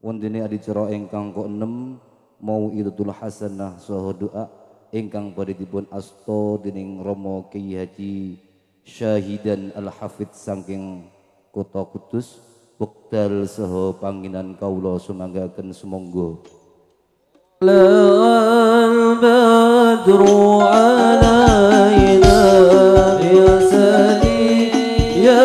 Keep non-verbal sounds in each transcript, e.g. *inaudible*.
kok adicara ingkang itu tulah Hasanah saha doa ingkang badhe dipun asto dening Rama Kyai Haji Syahidan Al-Hafidz saking Kota Kudus wekdal saha panginan kau sumanggaken sumangga badru alaina ya sadi ya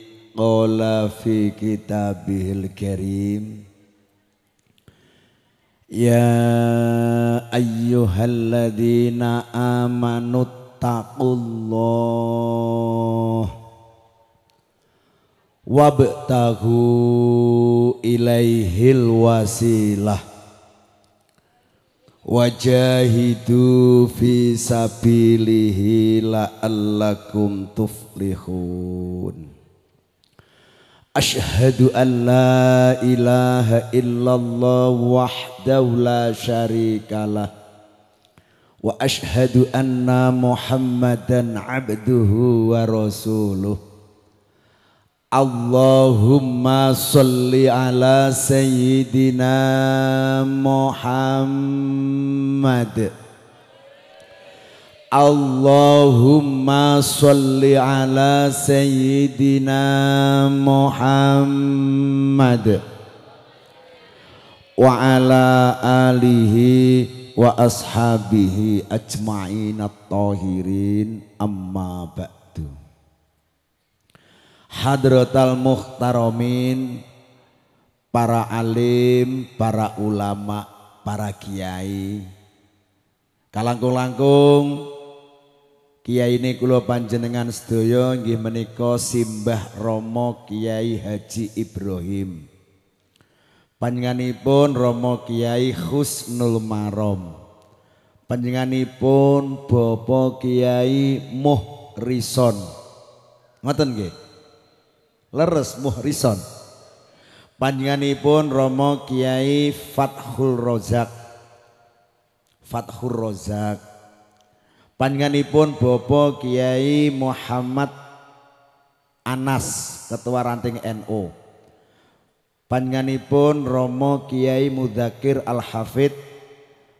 qala fi kitabihil karim Ya ayyuhalladzina amanu taqullah wabtahu ilaihil wasilah wajahidu fi sabilihi la'allakum tuflihun أشهد أن لا إله إلا الله وحده لا شريك له وأشهد أن محمدا عبده ورسوله اللهم صل على سيدنا محمد Allahumma salli ala sayyidina Muhammad wa ala alihi wa ashabihi ajma'in at-tahirin amma ba'du Hadratal muhtaramin para alim, para ulama, para kiai kalangkung-langkung Kiai ini kulo panjenengan sedoyo nggih menika Simbah Romo Kiai Haji Ibrahim. Panjenenganipun Romo Kiai Husnul Marom. Panjenenganipun Bapak Kiai Muhrison. Ngoten nggih. Leres Rison. Panjenenganipun Romo Kiai Fathul Rozak. Fathul Rozak. Panjenenganipun Bobo Kiai Muhammad Anas, Ketua Ranting NU. NO. Panjenenganipun Romo Kiai Mudakir Al Hafid.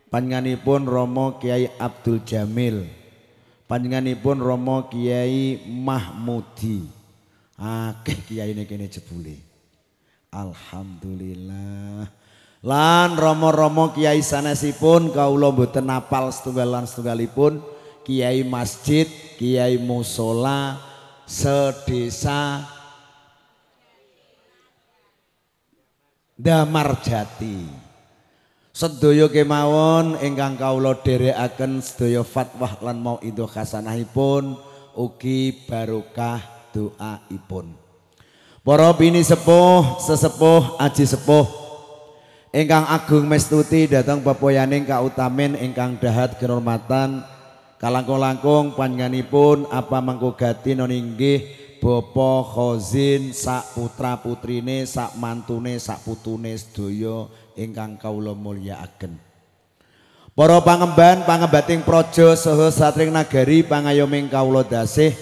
Panjenenganipun Romo Kiai Abdul Jamil. Panjenenganipun Romo Kiai Mahmudi. Akeh kiai ini kene jebule. Alhamdulillah. Lan romo-romo kiai sanesipun Kaulo mboten napal setunggal lan setunggalipun kiai masjid, kiai musola, sedesa Damarjati. Sedoyo kemawon ingkang kawula dherekaken sedoyo fatwah lan mauidhah hasanahipun ugi barokah ipun. Para bini sepuh, sesepuh, aji sepuh ingkang agung mestuti datang pepoyaning kautamin ingkang dahat kenormatan Kalangkung-langkung panjenenganipun apa mengko gati bopo bapa khozin sak putra putrine sak mantune sak putune sedaya ingkang kawula mulyakaken para pangemban pangembating projo saha satring nagari pangayoming kawula dasih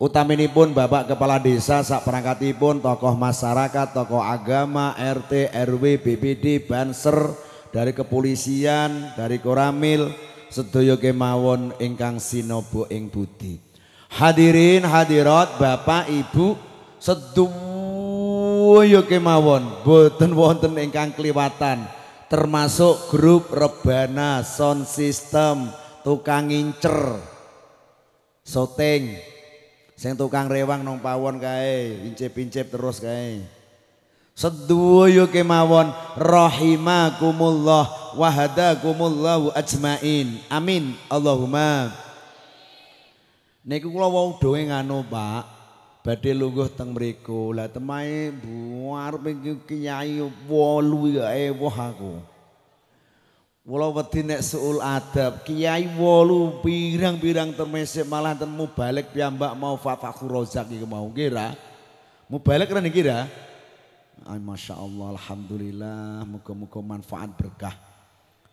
utaminipun Bapak Kepala Desa sak perangkatipun tokoh masyarakat tokoh agama RT RW BPD Banser dari kepolisian dari Koramil sedaya kemawon ingkang sinoba ing budi hadirin hadirat bapak ibu sedaya kemawon boten wonten ingkang kliwatan termasuk grup rebana sound system tukang ngincer soting sing tukang rewang nong pawon kae pincep-pincep terus kae Seduyo kemawon rahimakumullah wahadakumullah ajmain. Amin. Allahumma. Niku kula wau doe ngano, Pak. Badhe lungguh teng mriku. Lah temahe buar iki kiai wolu ya ewah aku. Kula wedi nek suul adab, kiai wolu pirang-pirang termesek malah ten mubalik piambak mau fafaku rozak iki mau kira. Mubalik rene kira. Ay, Masya Allah, Alhamdulillah, moga-moga manfaat berkah.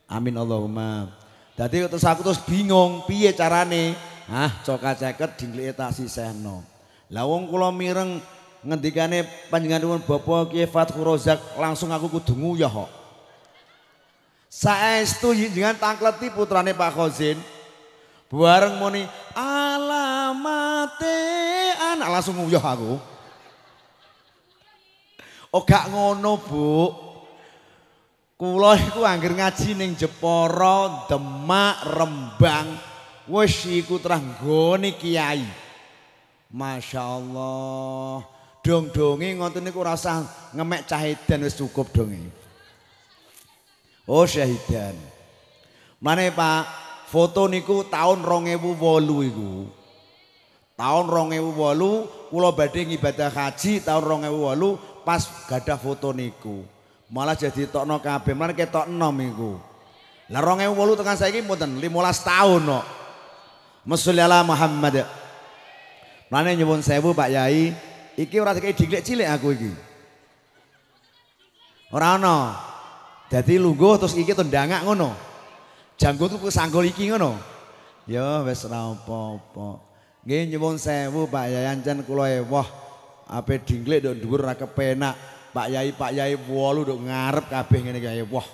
Amin Allahumma. Jadi terus aku terus bingung, piye carane? Ah, coka ceket dinglike tak si Lah wong kula mireng ngendikane panjenengan Bapak Kiai Fathu Rozak langsung aku kudu nguyah kok. Saestu dengan tangkleti putrane Pak Khozin. Bareng moni alamate anak langsung nguyah aku. Oh, gak ngono, Bu. Kula iku anggir ngaji ning Jeporo, Demak, Rembang. Wis iku teranggone kiai. Masya Allah Dong-dongi ngonten niku rasa ngemek cahidan wis cukup dongi. Oh syahidan. Mane Pak, foto niku tahun 2008 iku. Tahun 2008 kula badhe ngibadah haji tahun 2008 pas gada foto niku. Malah jadi tokno kabeh, malah ketok enom iku. Lah 2008 tekan saiki mboten 15 tahun no. Mesuli ala Muhammad. Mane nyuwun sewu Pak Yai, iki ora kayak diklik cilik aku iki. Ora ana. Dadi lungguh terus iki tendangak ngono. tuh sanggol iki ngono. Ya wis ora apa-apa. Nggih nyuwun sewu Pak Yai ancen kula ewah ape dingklek ndok dhuwur ra kepenak. Pak Yai, Pak Yai wolu ndok ngarep kabeh ngene kaya Wah.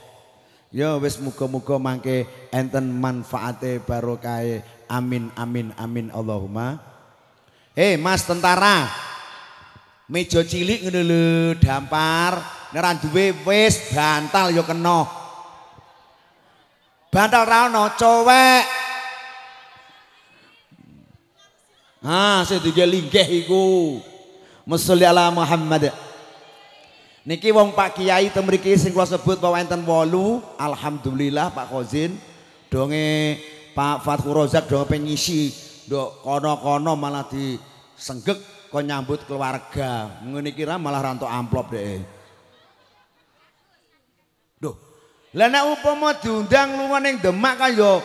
Ya wis muga-muga mangke enten manfaate barokah e. Amin amin amin Allahumma. Hei Mas tentara. Meja cilik ngene lho dampar. Nek ra duwe wis bantal ya kena. Bantal ra ono cowek. Ah, sing jeli iku. Musolli ala Muhammad. Niki wong Pak Kiai temriki sing kula sebut bahwa enten walu, alhamdulillah Pak Khozin donge Pak Fatkur Rozak donge pengisi ndok kono-kono malah disenggek kok nyambut keluarga. Ngene kira malah rantau amplop deh. E. Duh, lah nek upama diundang lunga ning Demak kan yo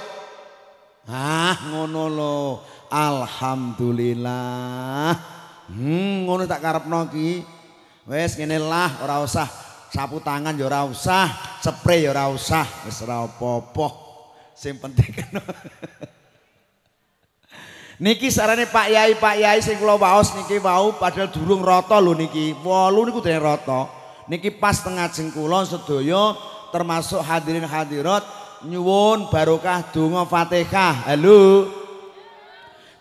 ya, ah ngono lho. Alhamdulillah. Hmm, ngono tak karepno ki. Wes ngene lah, ora usah sapu tangan ya ora usah, spray ya ora usah, wis ora apa-apa. Sing penting kena. *laughs* Niki sarane Pak Yai, Pak Yai sing kula waos niki wau padahal durung rata lho niki. Wolu niku dene rata. Niki pas tengah jengkulon sedaya termasuk hadirin hadirat nyuwun barokah donga Fatihah. Halo.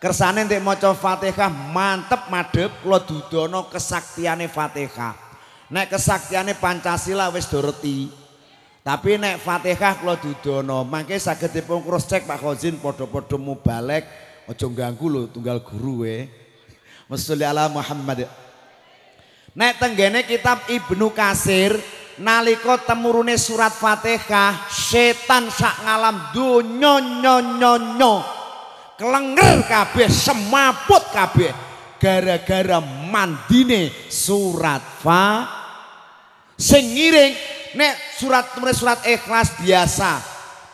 Kersane ndek maca Fatihah mantep madhep kula dudono kesaktiane Fatihah. Nek kesaktiane Pancasila wis do Tapi nek Fatihah kula dudono, mangke saged dipun cross check Pak Khozin padha-padha mubalek, aja ganggu lho tunggal guru we. Mashalli Muhammad. Nek tenggene kitab Ibnu Kasir nalika temurune surat Fatihah, setan sak ngalam dunya nyonyo nyonyo kelengger kabeh semaput kabeh gara-gara mandine surat fa sing ngiring nek surat surat ikhlas biasa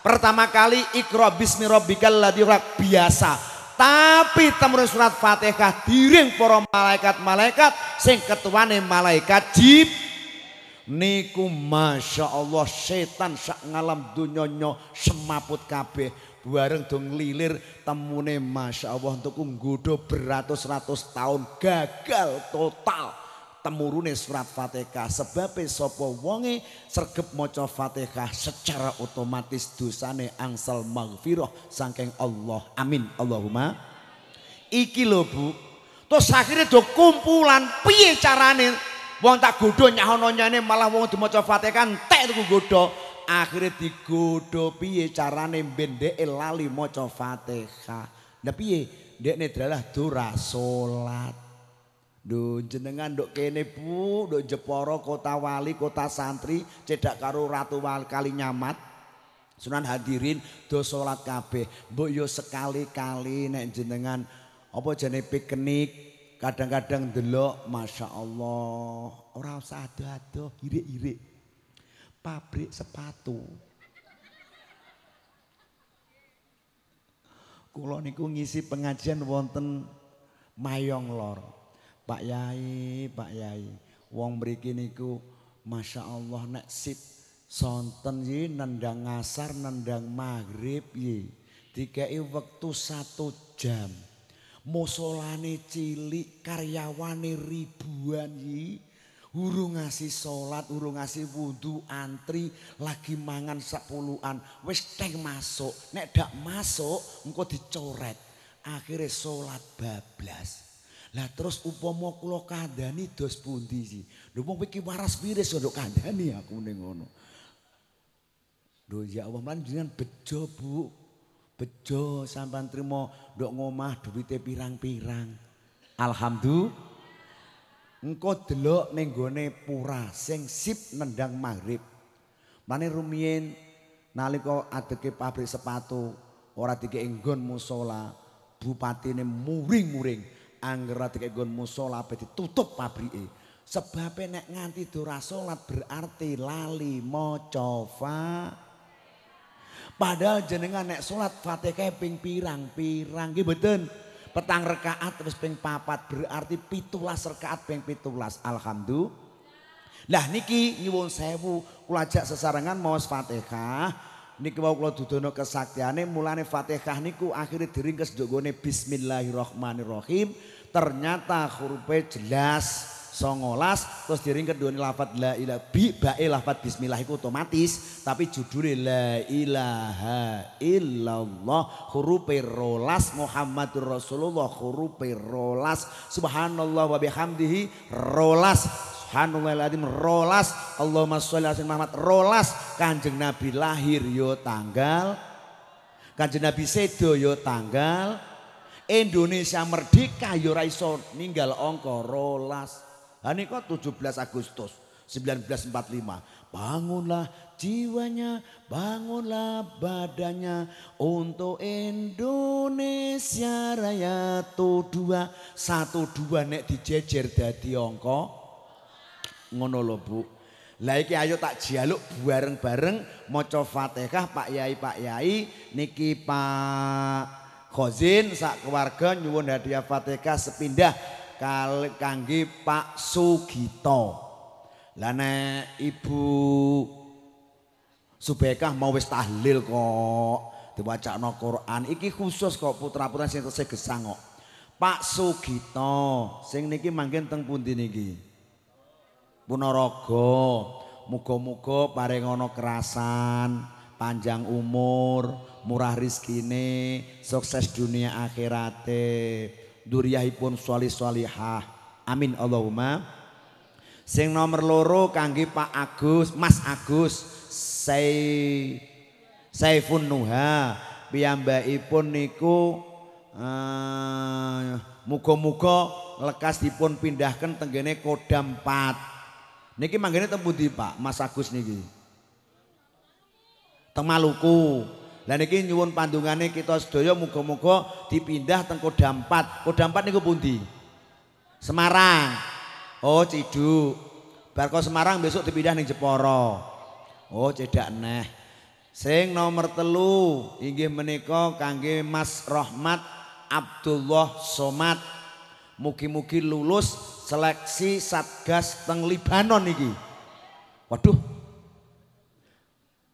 pertama kali ikra bismi rabbikal ladzi biasa tapi temen surat Fatihah diring para malaikat-malaikat sing ketuane malaikat jib niku Masya Allah setan sak ngalam dunyonyo semaput kabeh bareng dong lilir temune masya Allah untuk unggudo beratus-ratus tahun gagal total temurune surat fatihah sebab sopo wonge sergep moco fatihah secara otomatis dosane angsal maghfirah sangking Allah amin Allahumma iki lho bu terus akhirnya do kumpulan piye carane wong tak godo nyahononya ini malah wong dimoco fatihah ntek tuku godo akhirnya digodoh piye carane ben lali maca Fatihah. Lah piye ini adalah dura solat, Duh jenengan nduk kene Bu, nduk jeporo Kota Wali, Kota Santri, cedak karu Ratu Wali Kali Nyamat. Sunan hadirin do solat kabeh. bu yo sekali-kali nek jenengan apa jenis piknik kadang-kadang delok Masya Allah orang usah ado iri irik-irik pabrik sepatu. Kulo niku ngisi pengajian wonten Mayong Lor. Pak Yai, Pak Yai, wong mriki niku Masya Allah nek sip sonten ye, nendang asar nendang maghrib ye dikei waktu satu jam musolane cilik karyawane ribuan ye. urung ngasih salat urung ngasih wudhu antri lagi mangan sepuluhan wis teng masuk nek dak masuk engko dicoret akhirnya salat bablas lah terus upama kula kandhani dos pundi iki lho wong waras piris kok nduk kandhani aku ning ngono lho ya Allah lan jenengan bejo Bu bejo sampean trimo nduk ngomah duwite pirang-pirang alhamdulillah Engko delok ning gone pura sing sip nendang magrib. Mane rumiyin nalika ke pabrik sepatu ora dikek nggon musala, bupatine muring-muring anggere dikek nggon musala ape ditutup pabrike. Sebabe nek nganti dora sholat berarti lali maca fa. Padahal jenengan nek sholat, Fatihah ping pirang-pirang nggih mboten? petang rekaat terus ping papat berarti pitulas rekaat ping pitulas alhamdulillah Nah niki nyuwun sewu kula sesarengan mau Fatihah niki mau kula dudono kesaktiane mulane Fatihah niku akhirnya diringkes jogone bismillahirrahmanirrahim ternyata hurufnya jelas songolas terus diringket kedua lafat la ilah bi bae lafat bismillah itu otomatis tapi judulnya la ilaha illallah huruf rolas Muhammad Rasulullah huruf rolas subhanallah wa bihamdihi rolas Subhanallahiladzim rolas Allahumma sholli ala Muhammad rolas Kanjeng Nabi lahir yo ya tanggal Kanjeng Nabi sedo yo ya tanggal Indonesia merdeka yo ya raison ninggal ongko rolas Hani ini kok 17 Agustus 1945. Bangunlah jiwanya, bangunlah badannya untuk Indonesia Raya tu dua satu dua nek dijejer dari Tiongkok. ngono lo Bu. Lah ayo tak jaluk bareng-bareng maca Fatihah Pak Yai Pak Yai niki Pak Khozin sak keluarga nyuwun hadiah Fatihah sepindah kangge Pak Sugito. Lah nek Ibu Subekah mau wis tahlil kok diwacakno Quran. Iki khusus kok putra-putra sing tesih gesang kok. Pak Sugito sing niki manggen teng pundi niki? Punaraga. Muga-muga paring ana kerasan, panjang umur, murah nih, sukses dunia akhirate duriyahipun sholih sholihah. Amin Allahumma. Sing nomor loro kangge Pak Agus, Mas Agus Sai Saifun Nuha piyambakipun niku uh, muga-muga lekas dipun pindahkan tenggene Kodam 4. Niki manggene teng Pak Mas Agus niki? Teng Maluku. Lah niki nyuwun pandungane kita sedaya muga-muga dipindah teng Kodam 4. Kodam 4 niku pundi? Semarang. Oh, Ciduk. Barko Semarang besok dipindah ning Jeporo. Oh, cedak neh. Sing nomor telu inggih menika kangge Mas Rahmat Abdullah Somad. Mugi-mugi lulus seleksi Satgas teng Libanon iki. Waduh,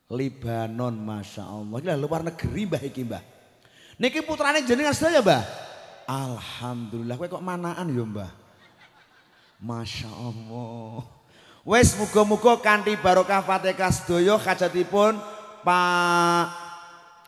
Libanon Masya Allah. Ini luar negeri mbah iki mbah. Niki putrane jenengan sedaya mbah. Alhamdulillah kowe kok manaan ya mbah. Masya Allah. Wes muga-muga kanthi barokah Fatihah sedaya pun Pak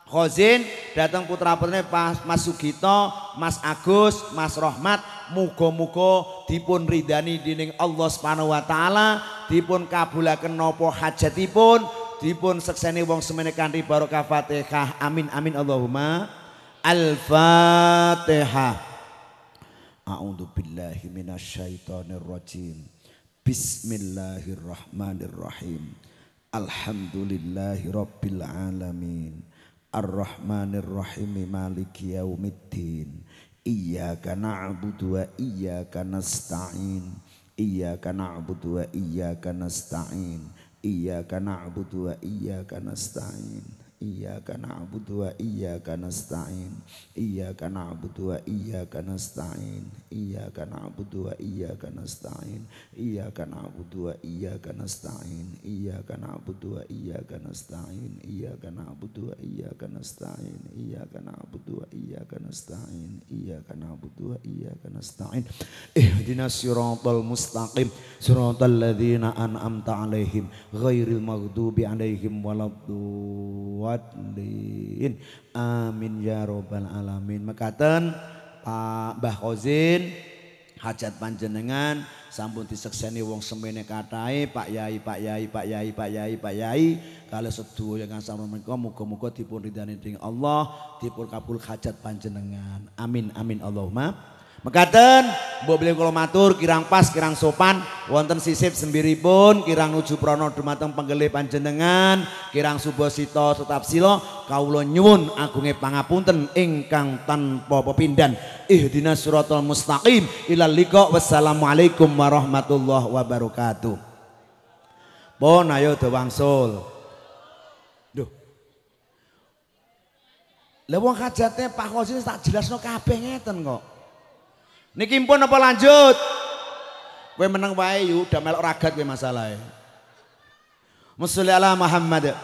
Khozin datang putra putrane Mas Sugito, Mas Agus, Mas Rohmat, muga-muga dipun ridani dening Allah Subhanahu wa taala, dipun kabulaken nopo hajatipun, dipun sekseni wong semene kanthi barokah Fatihah. Amin amin Allahumma. Al-Fatihah. A'udzu billahi minasyaitonir rajim. Bismillahirrahmanirrahim. Alhamdulillahi alamin. ar maliki yaumiddin. Iyyaka na'budu wa iyyaka nasta'in. Iyyaka na'budu wa iyyaka nasta'in. Iyyaka na'budu wa iyyaka nasta'in Iyyaka na'budu wa iyyaka nasta'in. Iyyaka na'budu wa iyyaka nasta'in. Iyyaka na'budu wa iyyaka nasta'in. Iyyaka na'budu wa iyyaka nasta'in. Iyyaka na'budu wa iyyaka nasta'in. Iyyaka na'budu wa iyyaka nasta'in. Iyyaka na'budu wa iyyaka nasta'in. Iyyaka na'budu wa iyyaka nasta'in. Ihdinas siratal mustaqim. Siratal ladzina an'amta 'alaihim ghairil maghdubi 'alaihim waladdallin fadlin. Amin ya robbal alamin. Mekaten Pak Mbah Kozin hajat panjenengan sampun disekseni wong semene katai. Pak Yai Pak Yai Pak Yai Pak Yai Pak Yai seduh yang akan sama mereka muka-muka dipun ridhani dengan Allah dipun kabul hajat panjenengan amin amin Allahumma Mekaten mbok beli matur kirang pas kirang sopan wonten sisip sembiri pun, kirang nuju prono dumateng penggele panjenengan kirang subosita tetap silo, kaulo nyuwun agunge pangapunten ingkang tanpa ih dina suratul mustaqim ilal liko, wassalamualaikum warahmatullahi wabarakatuh Bon, ayo doang Sol, Duh Lah kajatnya Pak Kosin tak no kabeh ngeten kok Niki pun apa lanjut? Kowe menang wae yu, udah melok ragat kowe masalahe. Musalli ala Muhammad.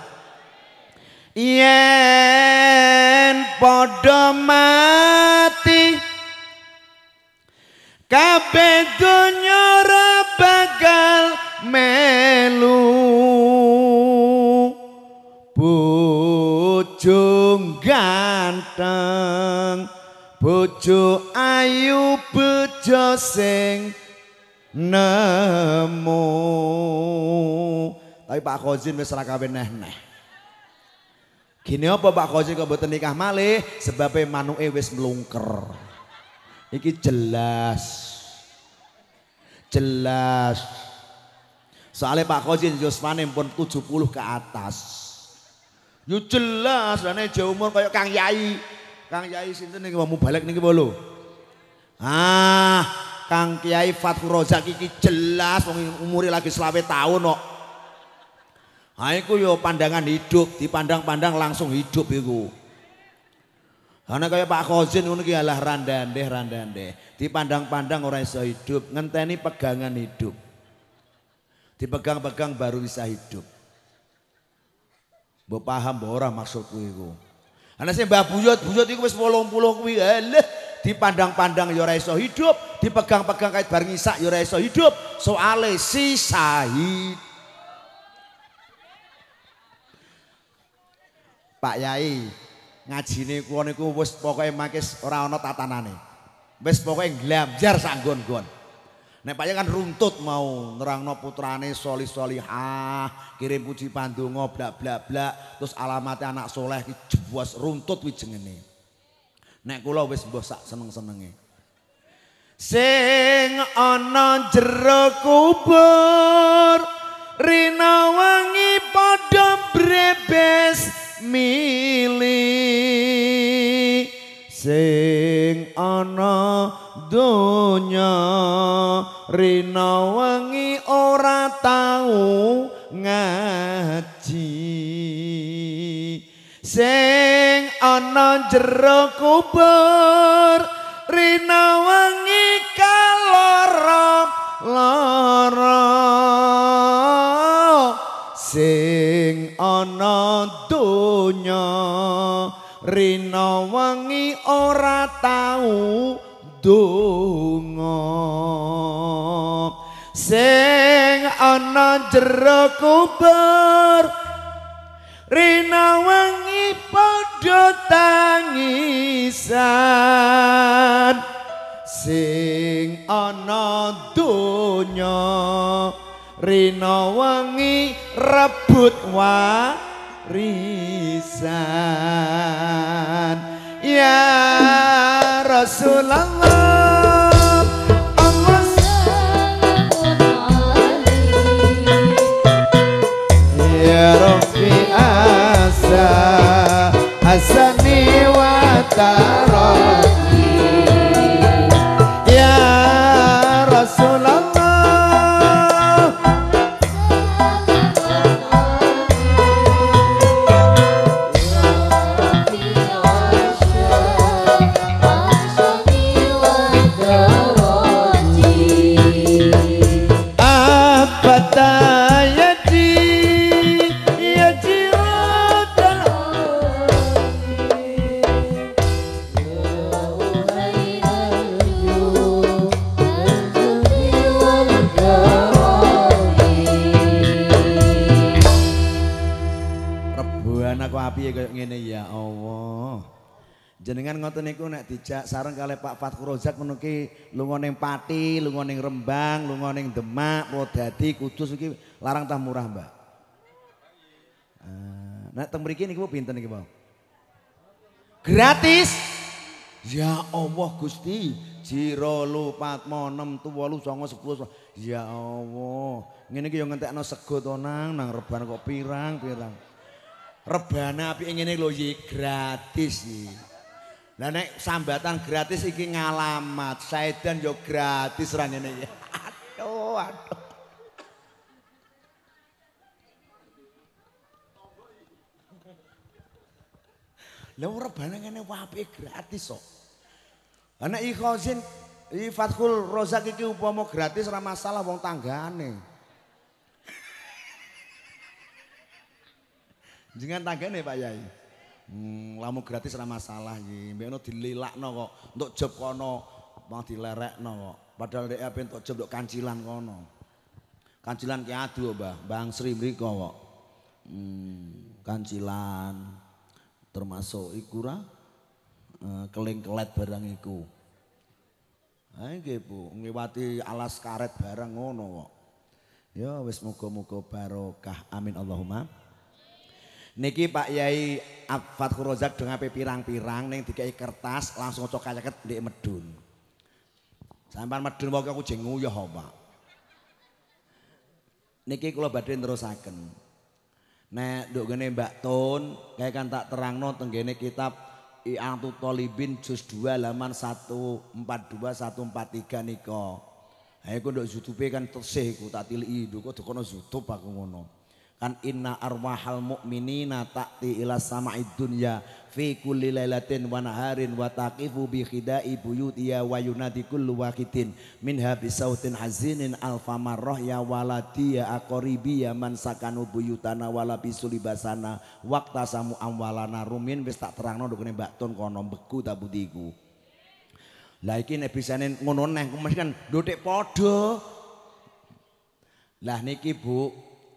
Yen podo mati kabeh donya ora bakal melu bojo ganteng bojo ayu bejo sing nemu. Tapi Pak Khozin wis ora kawin neh-neh. Gini apa Pak Khozin kok mboten nikah malih sebabe manuke wis melungker Iki jelas. Jelas. Soalnya Pak Khozin Yusmane pun 70 ke atas. Yo jelas, lane jauh umur kaya Kang Yai. Kang Yai sinten nih mau balik niki bolu. Ah, Kang Kiai Fathur Rozak iki jelas umuri lagi selawe tahun kok. Aku yo pandangan hidup, dipandang-pandang langsung hidup iku. Karena kaya Pak Khozin ngono randan deh, randan deh. Dipandang-pandang orang iso hidup, ngenteni pegangan hidup. Dipegang-pegang baru bisa hidup. Mbok paham mbok maksudku iku. Ana sing Mbah Buyut, Buyut iku wis 80 kuwi. Alah, dipandang-pandang yo ya ora hidup, dipegang-pegang kait bareng isak yo ya ora iso hidup, soale sisa Pak Yai, ngajine kuwi niku wis pokoke makis ora ana tatanane. Wis pokoke glamjar sak nggon-nggon. Nek Pak Yai kan runtut mau nerangno putrane soli solihah, kirim puji pandonga blak bla bla terus alamatnya anak soleh ki runtut wijengene. jengene. Nek kula wis mbok sak seneng-senenge. Sing ana jero kubur rina wangi padha brebes mili. Sing ana dunya, rina wangi ora tau ngaji. Sing ana jero kubur rina wengi kaloro loro sing ana dunya rina wengi ora tau donga sing ana jero kubur Rinawangi wangi podo tangisan Sing ana dunya Rinawangi rebut warisan Ya Rasulullah Hasani jenengan ngoten niku nek dijak sareng kalih Pak Fatkur Rozak menuki lunga ning Pati, lunga ning Rembang, lunga ning Demak, Prodadi, Kudus iki larang tah murah, Mbak. Uh, nek teng mriki niku pinten niki, Pak? Gratis. Ya Allah Gusti, jiro lu lupatmo 6 lu 9 sepuluh. Ya Allah, ngene iki ya ngentekno sego to nang nang reban kok pirang-pirang. rebana api ngene lho gratis iki. Lah nek sambatan gratis iki ngalamat, Saidan yo gratis ra ngene iki. Aduh, aduh. Lah ora ngene wape gratis kok. So. Ana ikhozin Fathul Rozak iki upama gratis ra masalah wong tanggane. Jangan tanggane Pak Yai. Hmm, lamu gratis ora masalah iki. Mbek dililakno kok. Untuk job kono mau dilerekno kok. Padahal dhek ape untuk job kancilan kono. Kancilan ki adu, Mbah. Bang Sri mriko kok. Hmm, kancilan termasuk iku ra eh, keling kelet barang iku. Ha nggih Bu, ngliwati alas karet barang ngono kok. Ya wis muga-muga barokah. Amin Allahumma. Niki Pak Yai Abfat Kurozak dengan api pirang-pirang neng dikai kertas langsung cocok ket di medun. Sampai medun bawa aku jenguk ya hoba. Niki kula terus akan. Nek dok gini Mbak ton, kayak kan tak terang terangno tenggene kitab Iang Talibin juz 2 halaman 142 143 niko. Ha iku dok YouTube kan tesih iku tak tiliki aku kok kono zutup aku ngono kan inna arwahal mu'minina ta'ti ila sama'i dunya fi kulli lailatin wa naharin wa taqifu bi khidai buyutiya wa yunadi kullu waqidin minha bi sautin hazinin alfa marrah ya ya aqribi ya man sakanu buyutana wala sulibasana waqta samu amwalana rumin wis tak terangno ndukune Mbak Tun kono beku ta budiku lah iki nek bisane ngono neh kan ndhutik padha lah niki Bu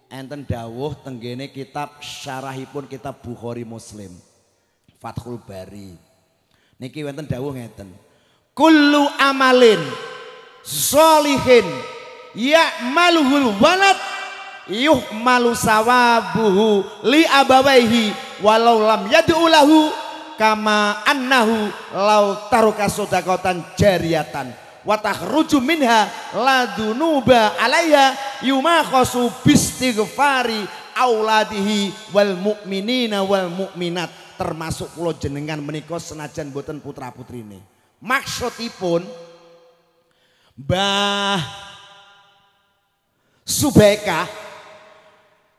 enten dawuh tenggene kitab syarahipun kitab Bukhari Muslim. Fathul Bari. Niki wonten dawuh ngeten. Kullu amalin solihin ya'maluhul walad malu sawabuhu li abawaihi walau lam yad'ulahu kama annahu lau taruka sodakotan jariatan watahruju minha ladunuba alaya alayya yumakhasu bistighfari auladihi wal mu'minina wal mu'minat termasuk lo jenengan menikos senajan buatan putra ini maksudipun bah subeka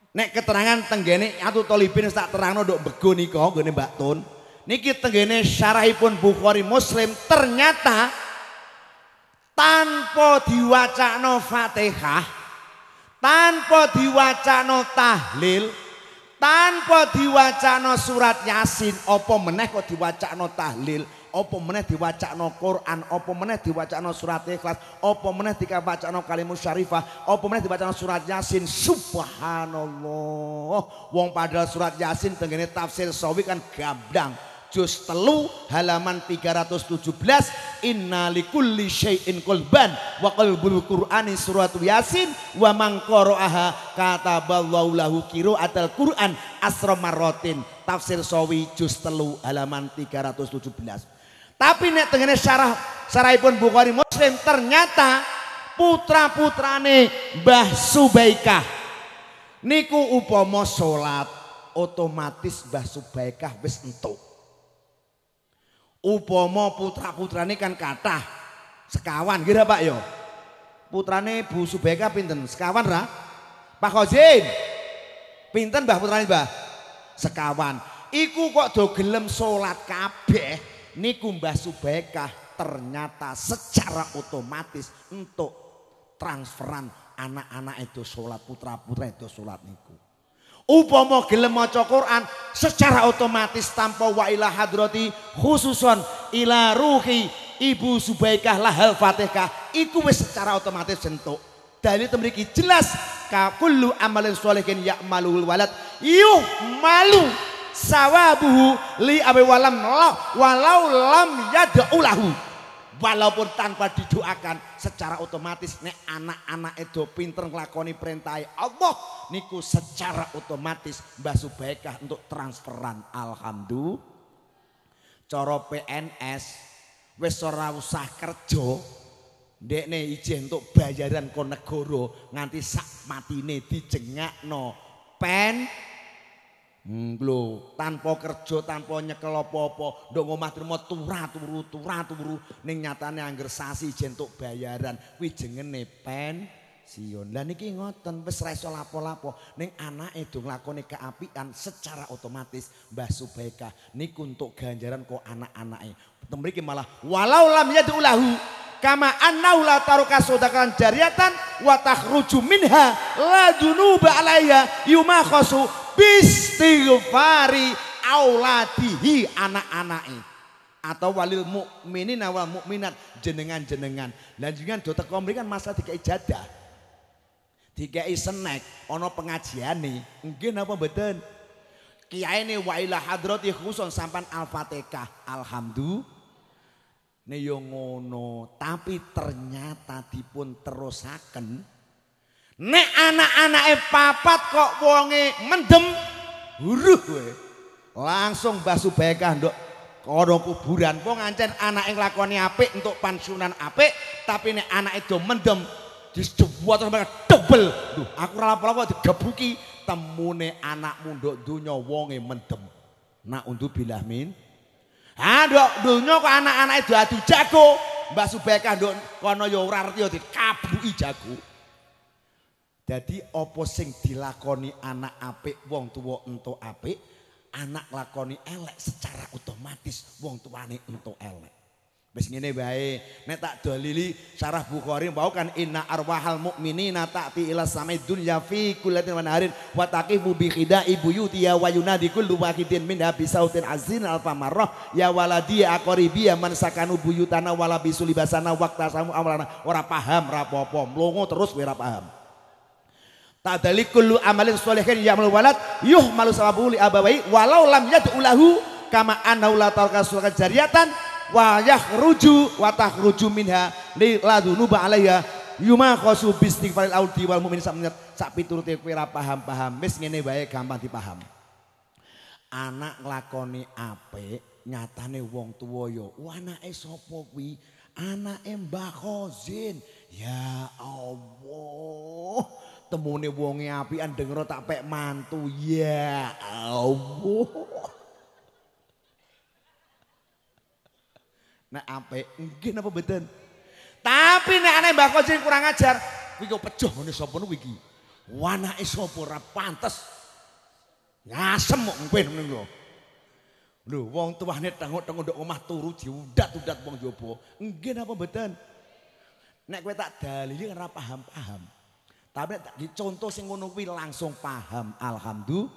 nek keterangan tenggene atau tolipin tak terang dok bego niko gini Mbak Tun niki tenggene syarahipun Bukhari Muslim ternyata tanpa diwacana Fatihah, tanpa diwacana tahlil, tanpa diwacana surat Yasin, apa meneh kok diwacana tahlil, apa meneh diwacana Quran, apa meneh diwacana surat Ikhlas, apa meneh diwacana kalimat Syarifah, apa meneh diwacana surat Yasin, subhanallah. Wong padahal surat Yasin tengene tafsir sawi kan gabdang. juz telu halaman 317 inna likulli syai'in kolban wa qalbul qur'ani surat yasin wa man qara'aha kataballahu lahu qira'atal qur'an asra marratin tafsir sawi juz telu halaman 317 tapi nek tengene syarah sarahipun Bukhari Muslim ternyata putra-putrane Mbah Subaikah niku upama salat otomatis Mbah Subaikah wis entuk upomo putra-putrane kan kata sekawan kira Pak yo, ya? Putrane Bu Subeka pinten? Sekawan ra? Pak Khozin. Pinten Mbah putrane Mbah? Sekawan. Iku kok do gelem salat kabeh niku Mbah Subeka ternyata secara otomatis untuk transferan anak-anak itu sholat putra putra itu sholat niku upomo gelem maca Quran secara otomatis tanpa wa ila hadrati khususan ila ruhi ibu subaikah lahal fatihkah iku wis secara otomatis sentuk dari temriki jelas kakullu amalin sholihin yak maluhul walad yuh malu sawabuhu li abe walam law walau lam yada'ulahu walaupun tanpa didoakan secara otomatis nek anak-anak itu pinter ngelakoni perintah Allah niku secara otomatis Mbah Subaikah untuk transferan alhamdulillah Coro PNS wis ora usah kerja ne ijen untuk bayaran kon nganti sak matine dijengakno pen Nglo, tanpa kerja, tanpa nyekel apa-apa, ndok ngomah trimo turah turu, turah turu, ning nyatane angger sasi jentuk bayaran. Kuwi jengene pensiun. Lah niki ngoten, wis ra iso lapo-lapo. Ning anake do nglakoni keapikan secara otomatis Mbah Subaika niku untuk ganjaran kok anak-anake. Temen malah walau lam yadulahu Kama annau la taruka sodakan jariatan wa takhruju minha la dunuba yuma yumakhasu bistighfari auladihi anak ini atau walil mukminin awal mukminat jenengan-jenengan. dan jenengan do teko mriki kan masa dikai jadah. Dikai snack ana pengajiane. Nggih napa mboten? Kiai ne wa ila hadrati khusun sampan al-Fatihah. Alhamdulillah. Ne yo ngono, tapi ternyata dipun terusaken. Nek anak-anake papat kok wonge mendem, huruh we. Langsung Mbah Subekah nduk karo kuburan. Wong ngancen anake lakoni apik untuk pansunan apik, tapi nek anake do mendem, disjebuat terus tebel. Duh, aku ora apa-apa digebuki temune anakmu nduk donya wonge mendem. Nak untu bilah Anduk dunyo kok anak-anak itu adu jago. Mbak Subeka anduk kono ya ora arti dikabuki jago. Jadi opo sing dilakoni anak apik wong tuwa entuk apik, anak lakoni elek secara otomatis wong tuane entuk elek. Wis ngene wae, nek tak dalili Syarah Bukhari bau kan inna arwahal mukminina ta'ti ila samai dunya fi kullatin wa naharin wa taqifu bi khidai buyuti ya wa yunadi kullu waqitin min habi sautin azin alfa marrah ya waladi ya aqribi ya man sakanu buyutana wala bisulibasana samu amrana ora paham ra apa-apa terus kowe ora paham dalil kullu amalin ya mal walad yuhmalu sababu li abawai walau lam yad'u lahu kama annahu la tarka sulkan wayah ruju watah ruju minha li ladunuba alaiya yuma khosu bistighfaril audi wal mu'min samnyat sak piturute kowe paham-paham wis ngene baik gampang dipaham anak ngelakoni ape nyatane wong tuwa yo ya, oh, wana sapa kuwi anak Mbah Khozin ya Allah temune wonge api andengro tak pek mantu ya Allah Nek apik, nggih apa mboten? Tapi nek aneh mbak Kojo kurang ajar, Wigo kok pejoh ngene sapa niku iki? Wanake sapa ora pantes. Ngasem kok kowe ngene lho. Lho wong tuane tengok-tengok ndok omah turu diundat-undat wong jaba. Nggih napa mboten? Nek gue tak dalili kan ora paham-paham. Tapi tak dicontoh sing ngono langsung paham. Alhamdulillah.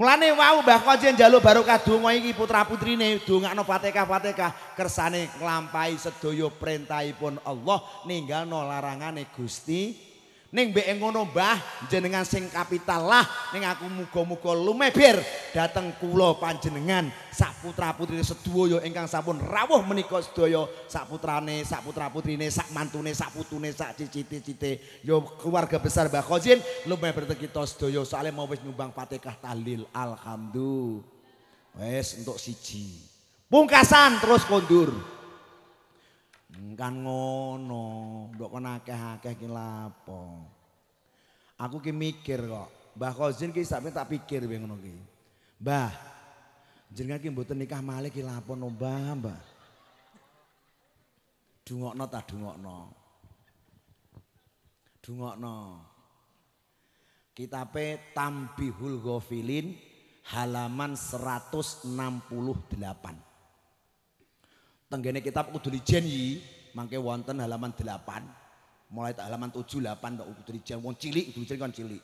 Mulane wau Mbah Kojen njaluk barokah donga iki putra-putrine dongakno Fatihah-Fatihah kersane nglampahi sedaya perintahipun Allah ninggalno larangane Gusti Ning mbek ngono Mbah, jenengan sing kapital lah ning aku muga-muga lumebir dateng kula panjenengan sak putra-putri sedoyo ingkang sampun rawuh menika sedoyo sak putrane, sak putra-putrine, sak mantune, sak putune, sak cicit-cicite, yo keluarga besar Mbah Khozin lumebir teng kita sedoyo soalnya mau wis nyumbang Fatihah tahlil alhamdulillah. Wes untuk siji. Pungkasan terus kondur. Kan ngono, dok kon akeh-akeh ki lapo. Aku ki mikir kok. Mbah Kozin ki sampe tak pikir piye ngono ki. Mbah, jenengan ki mboten nikah malih ki lapo no Mbah, Mbah. Dungokno ta dungokno. Dungokno. Kitabe Tambihul Ghafilin halaman 168 tenggene kitab kudu lijen yi mangke wonten halaman 8 mulai tak halaman 7 8 tak kudu wong cilik kudu lijen kan cilik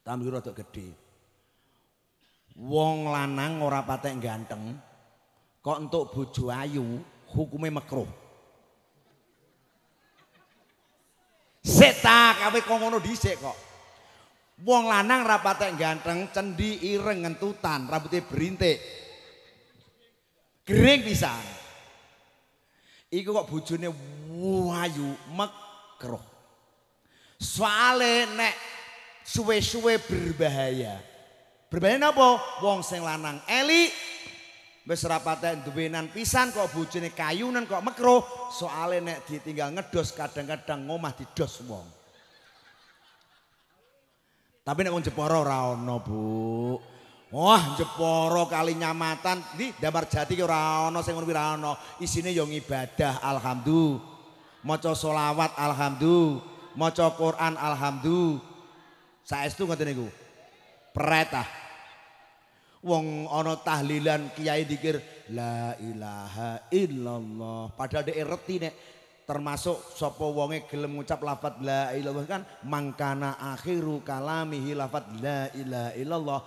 tamri rada gede. wong lanang ora patek ganteng kok untuk bojo ayu hukume makruh Seta kawe kok ngono dhisik kok. Wong lanang rapate ganteng, cendi ireng ngentutan, rambutnya berintik, Gering bisa. Iku kok bujune wayu mekruh. Soale nek suwe-suwe berbahaya. Berbahaya apa? Wong sing lanang Eli wis rapaten duwenan pisan kok bujune kayunan kok mekruh. Soale nek ditinggal ngedos kadang-kadang ngomah didos wong. Tapi nek wong Jepara ora ana, Bu. Wah, Jeporo kali nyamatan di Damar Jati ora ana sing ngono ora ana. Isine ya ngibadah alhamdulillah. Maca selawat alhamdulillah, maca Quran alhamdulillah. Saya Saestu ngoten niku. Pretah. Wong ono tahlilan kiai dikir la ilaha illallah. Padahal dhek reti nek termasuk sopo wonge gelem ngucap lafat la ilallah kan mangkana akhiru kalamihi lafat la ilaha illallah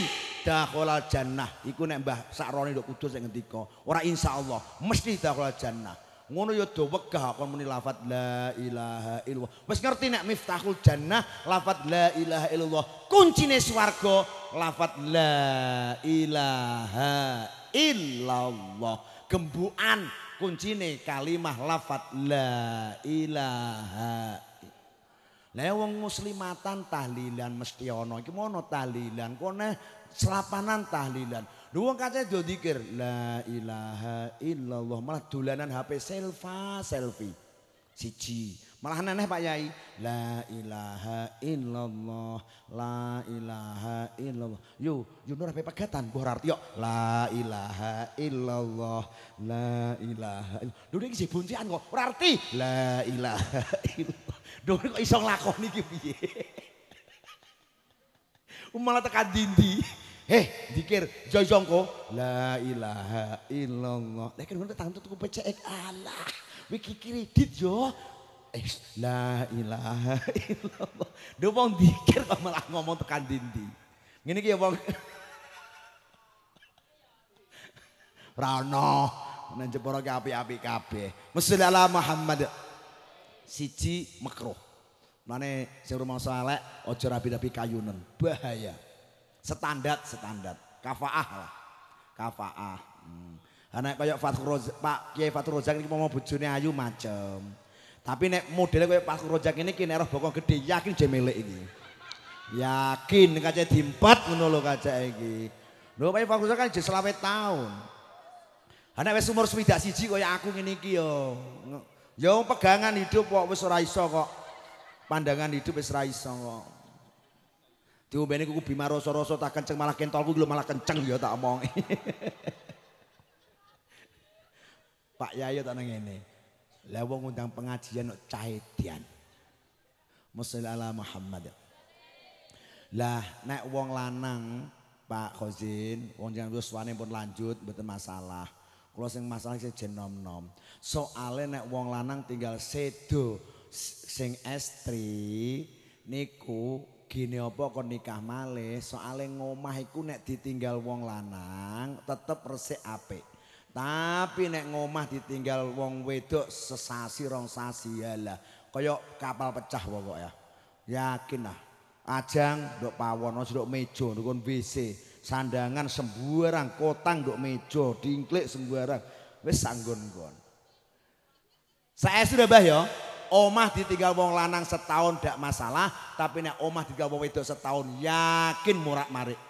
mesti dakhala jannah. Iku nek Mbah Sakrone nduk kudus sing ngendika, ora insyaallah mesti dakhala jannah. Ngono ya do wegah kon muni lafat la ilaha illallah. Wis ngerti nek miftahul jannah lafat la ilaha illallah. Kuncine swarga lafat la ilaha illallah. Gembukan kuncine kalimah lafat la ilaha lah wong muslimatan tahlilan mesti ana. Iki mono tahlilan, kone serapanan tahlilan. Lho wong kace do zikir la ilaha illallah malah dolanan HP selfa selfie. Siji. Malah aneh Pak Yai. La ilaha illallah, la ilaha illallah. Yo, yo nur HP pegatan buh arti yo. La ilaha illallah, la ilaha. Lu iki sih buncian kok. berarti La ilaha illallah. Dongeng kok iso nglakoni iki piye? Um, malah tekan dindi. Heh, dikir joyongko la ilaha illallah. Lah kan ngono tangtu tuku pecek Allah. Wiki kredit yo. Eh, la ilaha illallah. do wong dikir kok malah ngomong tekan dindi. Ngene iki ya wong Rano, nang jeporo ki api-api kabeh. Mesli ala Muhammad siji makruh. Mane sing rumangsa elek aja rabi-rabi kayunen, bahaya. Standar standar, kafaah lah. Kafaah. Hmm. Anak kayak Fathur Pak Kiai Rozak ini mau bojone ayu macem. Tapi nek modelnya kayak Fathur Rozak ini kini roh bokong gede yakin jemelek ini. Yakin kaca diempat ngono lho kaca iki. Lho Pak Fathur Rozak kan jadi selawe tahun. Anak wes umur sudah siji kaya aku ini kyo. Ya pegangan hidup kok wis ora iso kok. Pandangan hidup wis ora iso kok. Diombeni kuku bima rasa-rasa tak kenceng malah kentolku lho malah kenceng ya tak omong. *laughs* Pak Yayo ya tak nang ngene. Lah wong ngundang pengajian kok caedian. Musalli ala Muhammad. Lah nek wong lanang Pak Khozin, wong jangan wis pun lanjut betul masalah. Kalau sing masalah sing jenom nom. Soale nek wong lanang tinggal sedo sing estri niku gini apa kon nikah malih soale ngomah iku nek ditinggal wong lanang tetep resik apik. Tapi nek ngomah ditinggal wong wedok sesasi rong sasi yalah. Koyok kapal pecah pokok Yakin lah. Ajang, dok pawon, dok meja, dok WC. sandangan sembuarang kotang dok mejo, dingklik sembuarang, wes sanggon-gon. Saya sudah bah yo, ya, omah ditinggal wong lanang setahun tidak masalah, tapi nek omah ditinggal wong wedok setahun yakin murak marik.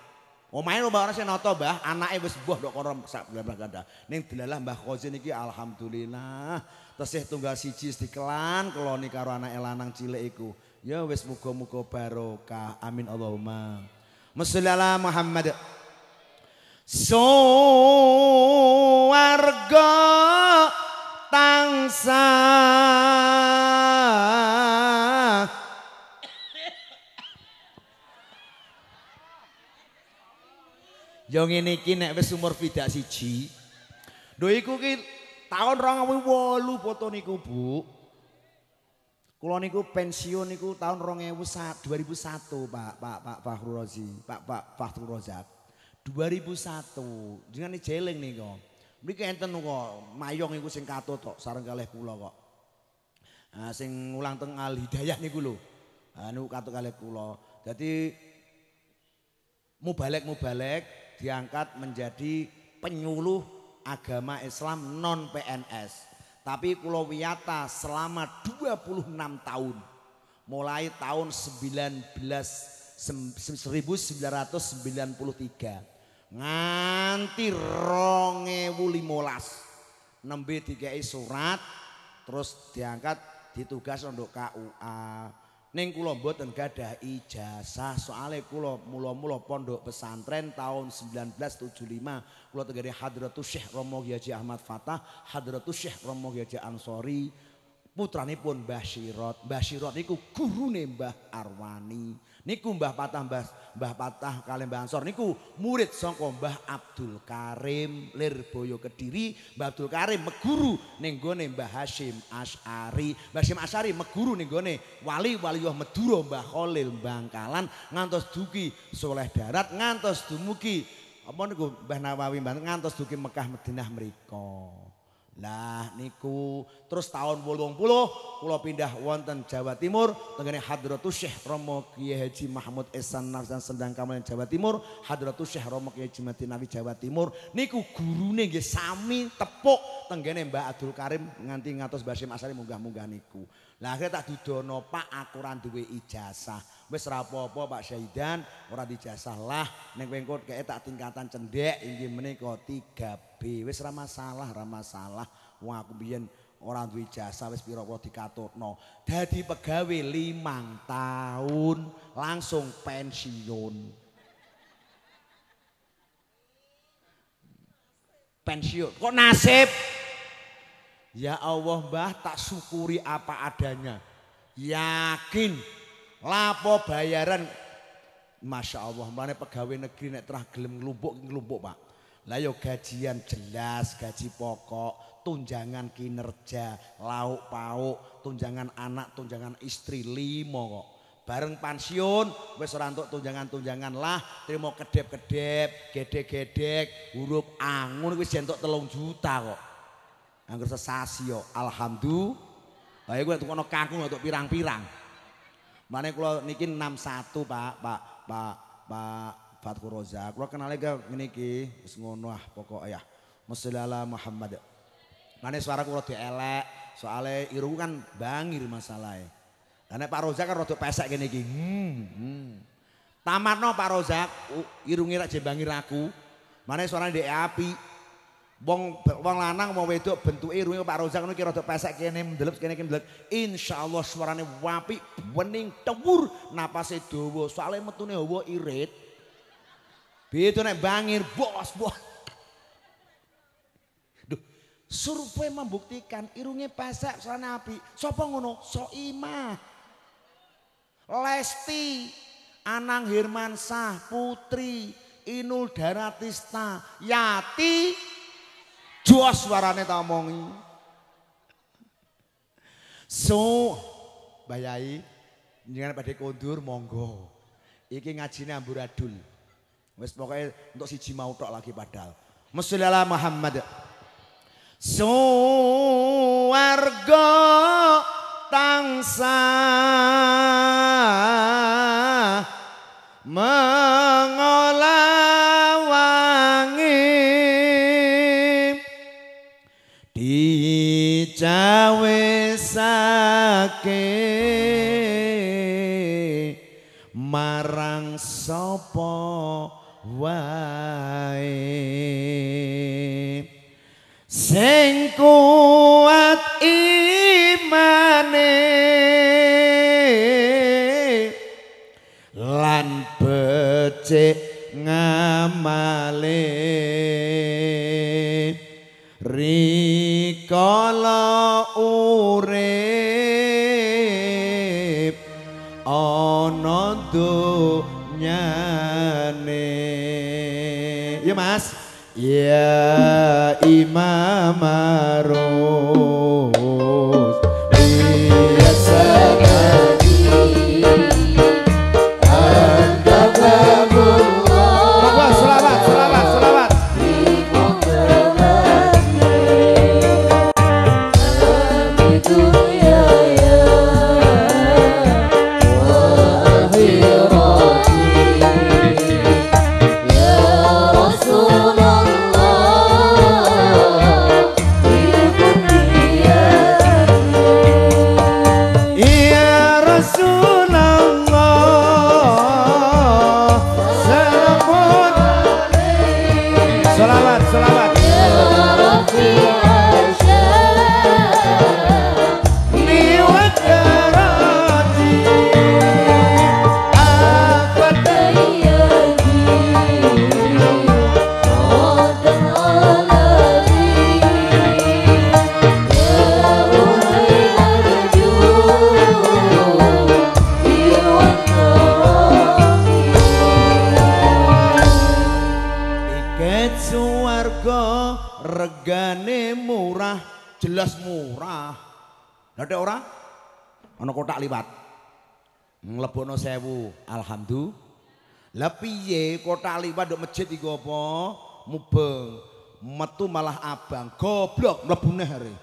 omahnya rumah orang sing noto bah anak ibu buah dok orang sak bela ganda. neng tidaklah Mbah Khozin niki alhamdulillah tesih tunggal siji dikelan kalau karo anak lanang cilik iku. Ya wes muko muko barokah. Amin Allahumma. Masalah Muhammad. Suwarga tangsa, Yo ngene iki nek wis umur pidak siji. Lho tahun ki taun walu foto niku, Bu. Kulo niku pensiun niku tahun 2001, 2001 Pak Pak Pak Fahru Rozi, Pak Pak Fahru Rozak. 2001. ini jeling niku. Mriki enten kok mayong iku sing katut tok sareng kalih kula kok. Nah, sing ulang teng Al Hidayah niku lho. Nah, niku pulau, jadi kula. Dadi mubalek-mubalek diangkat menjadi penyuluh agama Islam non PNS. Tapi kula wiyata selama 26 tahun. Mulai tahun 19 1993 nganti 2015 nembe dikai surat terus diangkat ditugas untuk KUA Ning kula mboten gadah ijazah soale kula mula-mula pondok pesantren tahun 1975 kula tegere Hadratus Syekh Romo Haji Ahmad Fatah, Hadratus Syekh Romo Haji Ansori putranipun Mbah Sirot. Mbah Sirot niku gurune Mbah Arwani. Niku Mbah Patah Mbah, Mbah Patah kalian Mbah Ansor niku murid saka Mbah Abdul Karim Lirboyo Kediri. Mbah Abdul Karim meguru nenggone Mbah Hashim Ashari Mbah Hashim Ashari meguru nenggone wali Wali Waliyah meduro Mbah Khalil Bangkalan ngantos duki soleh darat ngantos Dumuki apa niku Mbah Nawawi ngantos duki Mekah Madinah Merikong lah niku terus tahun 80 kula pindah wonten Jawa Timur tengene Hadratus Syekh Romo Kiai Haji Mahmud Esan Nafsan Sendang Kamal Jawa Timur, Hadratus Syekh Romo Kiai Haji Matinawi Jawa Timur niku gurune nggih sami tepuk tenggene Mbak Abdul Karim nganti ngatos Basim Asari munggah-munggah niku. Lah tak didono Pak aku ora duwe ijazah. Wis rapopo Pak Syaidan ora dijazah lah ning kowe engko tak tingkatan cendek inggih menika 30 B wis ra masalah ra masalah wong aku biyen ora duwe jasa wis pira-pira pegawai dadi pegawe limang tahun langsung pensiun pensiun. Kok nasib? Ya Allah mbah tak syukuri apa adanya. Yakin lapo bayaran. Masya Allah, Mana pegawai negeri nek terah gelem ngelumpuk ngelumpuk pak. Lah yo gajian jelas, gaji pokok, tunjangan kinerja, lauk pauk, tunjangan anak, tunjangan istri limo kok. Bareng pensiun wes ora tunjangan-tunjangan lah, terima kedep-kedep, gede gedek huruf angun wes entuk telung juta kok. angker sesasi yo, alhamdulillah. gue iku tukokno kangkung untuk pirang-pirang. kalau nikin niki satu Pak, Pak, Pak, Pak Fatku Rozak. Kalau kenal lagi ini ki, wis ngono ah pokoke ya. Masalala Muhammad. suara suaraku roti elek, soale iru kan bangir masalah. Lah Pak Rozak kan roti pesek gini ki. Hmm. hmm. Pak Rozak, irunge rak jembangir aku. Mana suara dia api. bong wong lanang mau wedok iru irunge Pak Rozak kan kira roti pesek mendelup mendelep kene Insya mendelep. Insyaallah suaranya wapi bening tebur, napas dawa soale metune hawa irit. Itu naik bangir bos bos. Duh, survei membuktikan irungnya pasak celana api. Sopo ngono? Soima. Lesti, Anang Hirmansah, Putri, Inul Daratista, Yati, jos suarane Tamongi, So, bayai, jangan pada kondur monggo. Iki ngajinya amburadul. Wes pokoknya untuk siji mau tok lagi padahal. Masyaallah Muhammad. Suwarga tangsa mengolawangi sake marang sopong becik ngamale rikala urip ana dunyane ya mas ya imam maro lebono sewu. Alhamdulillah. Lepiye kota liwat dok masjid iku apa? Mubeng. Metu malah abang. Goblok *laughs* mlebu hari.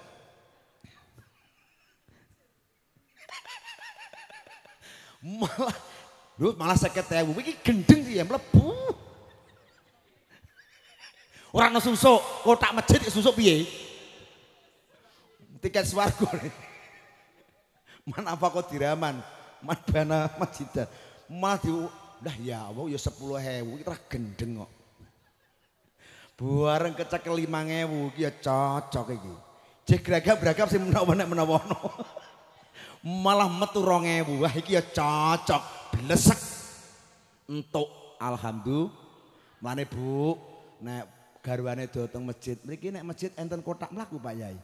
malah lu malah sakit tewu ini gendeng ya mlebu Orang ana susuk kotak masjid susuk piye tiket swarga *laughs* mana apa kok diraman Man bana Malah di lah ya Allah ya sepuluh hewu kita gendeng kok. kecak lima hewu ya cocok kayak Jek gragap-gragap sih menawa-menawa *laughs* Malah metu hewu Wah iki ya cocok, blesek. untuk alhamdulillah. mana Bu, nek garwane dhateng masjid mereka nek masjid enten kotak melaku Pak Yai.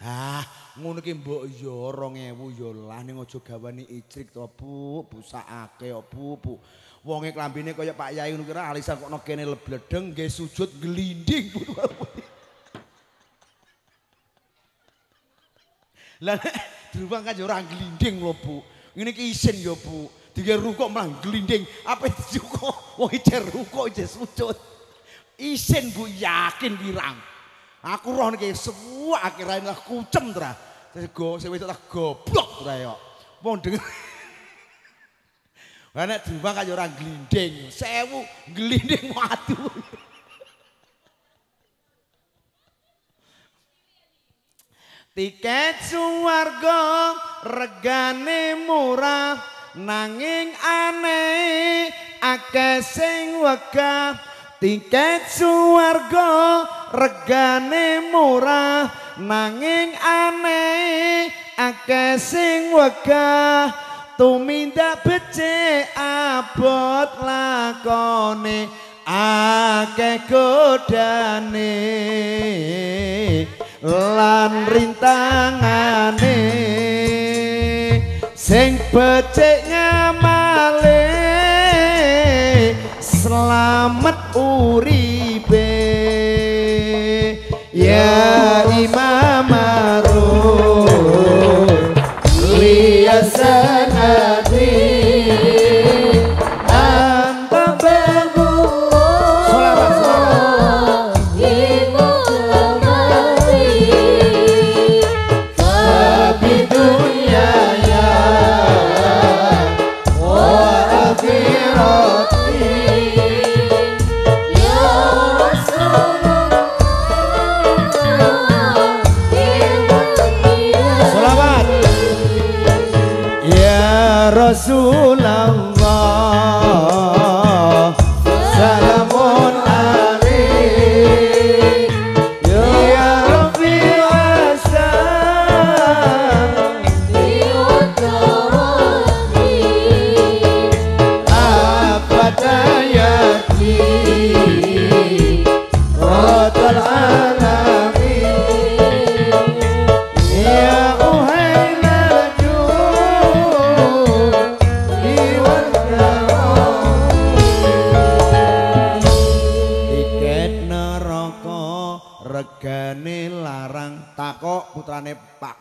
Ah, ngono ki mbok ya 2000 ya lah ning aja gawani icrik to, Bu. Busake ya, Bu, Bu. Wonge klambine kaya Pak Yai ngono kira alisan kokno kene lebledeng nggih sujud glinding. *laughs* Lah nek durung kan ya ora glinding lho, Bu. Ngene ki isin ya, Bu. Dige rukuk malah glinding. Apa dijukuk? *laughs* Wong ijer rukuk ijer sujud. Isin Bu yakin dirangkul. Aku roh niki semua akhirnya lah kucem tra. Sego sing wedok tak goblok tra yo. Wong denger. Lah nek diubah gelinding, ora sewu glinding watu. Tiket suwargo regane murah nanging aneh akeh sing tiket suwargo regane murah nanging aneh Ake sing wegah tumindak becik abot lakone akeh godane lan rintangane sing becik nyamale selamat uri Ya Imam Ruh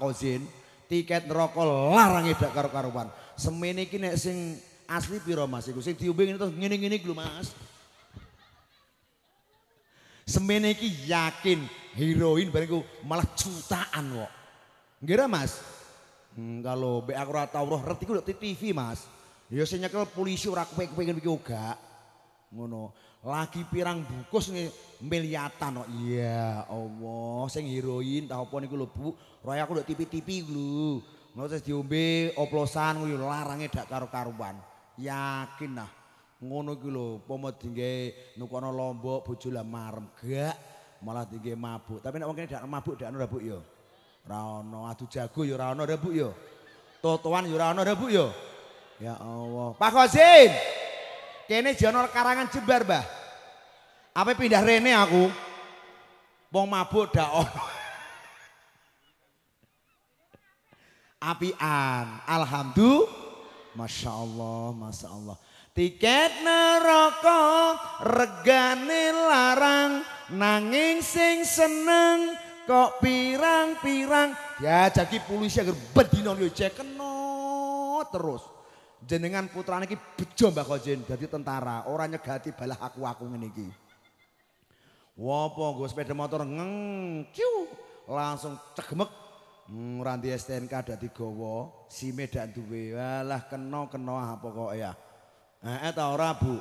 kozin Tiket rokok larang edak karo karuan. semini kini sing asli piro Mas iku? Sing diubing itu gini-gini ngene Mas. semini yakin heroin barangku malah jutaan kok. Ngira Mas? Hmm, kalau be aku rata roh reti ku di TV Mas. Yo ya sing nyekel polisi ora pengen bikin uga. Ngono. lagi pirang nih miliatan kok. iya Ya Allah, sing heroin tau apa niku lho Bu, Roy aku udah tipi-tipi lu. Ngono terus diombe oplosan kuwi larange dak karo-karuan. Yakin nah. Ngono iki lho, pomo dingge nukono lombok bojo lah marem gak malah tinggi mabuk. Tapi nek mungkin kene dak mabuk dak ora buk yo. Ora ono adu jago yo ora ono rebuk yo. Totoan yo ora ono rebuk yo. Ya Allah. Pak Kozin, Kene jono karangan jembar, Mbah. Apa pindah rene aku? Wong mabuk dak ono. apian. Alhamdulillah. Masya Allah, Masya Allah. Tiket neraka regane larang nanging sing seneng kok pirang-pirang Ya jadi polisi agar bedino yo no terus. Jenengan putra niki bejo Mbak Kojen jadi tentara, Orangnya gati balah aku-aku ngene Wopo gue sepeda motor ngeng, langsung cegemek ngranti STNK ada digawa sime dak duwe alah kena kena apa ah kok ya heeh ta ora bu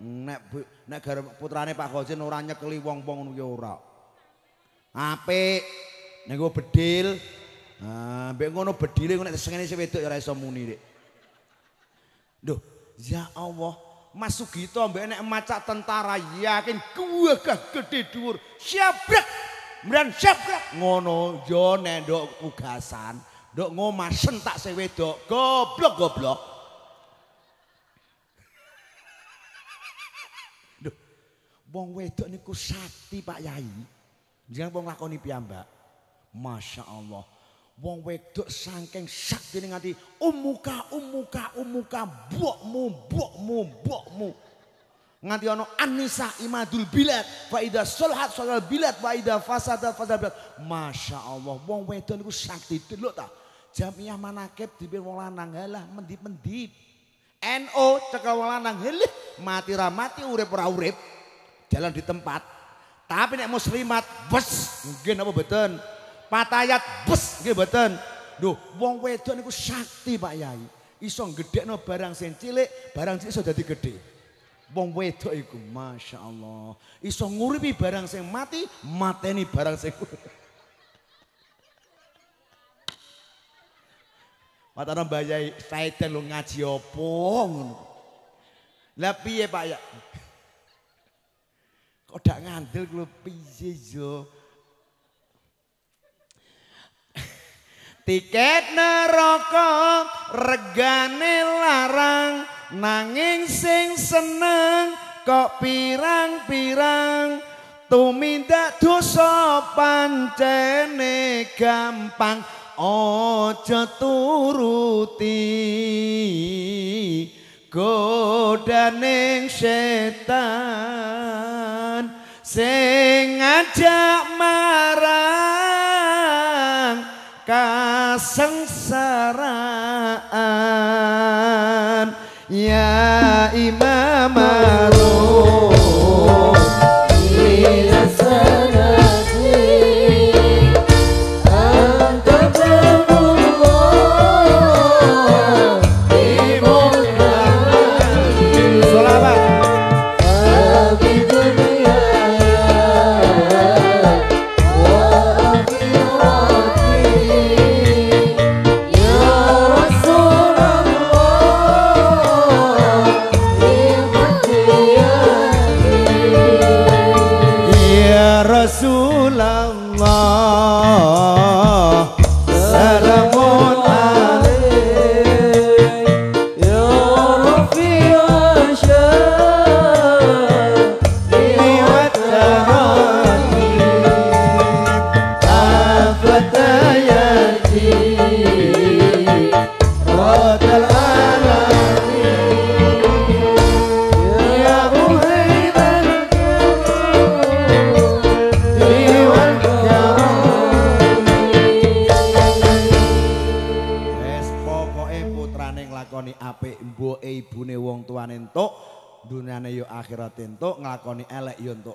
nek bu, nek gar putrane Pak Kojen ora nyekeli wong-wong ngono ora apik niku bedil ah mbek ngono bedile nek sengene si wedok ya ora iso muni rek duh ya Allah Mas mbek nek maca tentara yakin gua gede dhuwur siap Mran siap ngono yo dok nduk Dok ngomah sentak sewe dok. Goblok goblok. Duh, wong wedok niku sakti Pak Yai. Jangan wong lakoni piyambak. Masya Allah. Wong wedok saking sakti nganti umuka umuka umuka buokmu buokmu buokmu nganti ono Anisa imadul bilad faida solhat solhat bilat, bilad fa idza fasadat bilad Masya Allah wong wedon itu sakti delok ta jamiah manakib dipin wong lanang halah mendip-mendip NO cekal wong lanang helih mati ramati urep urip ora jalan di tempat tapi nek muslimat bes mungkin apa beten patayat bes nggih beten Duh, wong wedon itu sakti Pak Yai iso no barang sing cilik barang cilik iso dadi gede. Wong wedok iku Masya Allah. Iso nguripi barang sing mati, mateni barang sing *laughs* Mataram Mbah saya saiten lu ngaji apa ngono. Lah piye Pak ya? *laughs* Kok dak ngandel kulo piye yo? tiket neraka regane larang nanging sing seneng kok pirang-pirang tumindak dosa pancene gampang aja turuti godaning setan sing ajak marah kasengsaraan ya imam Ruh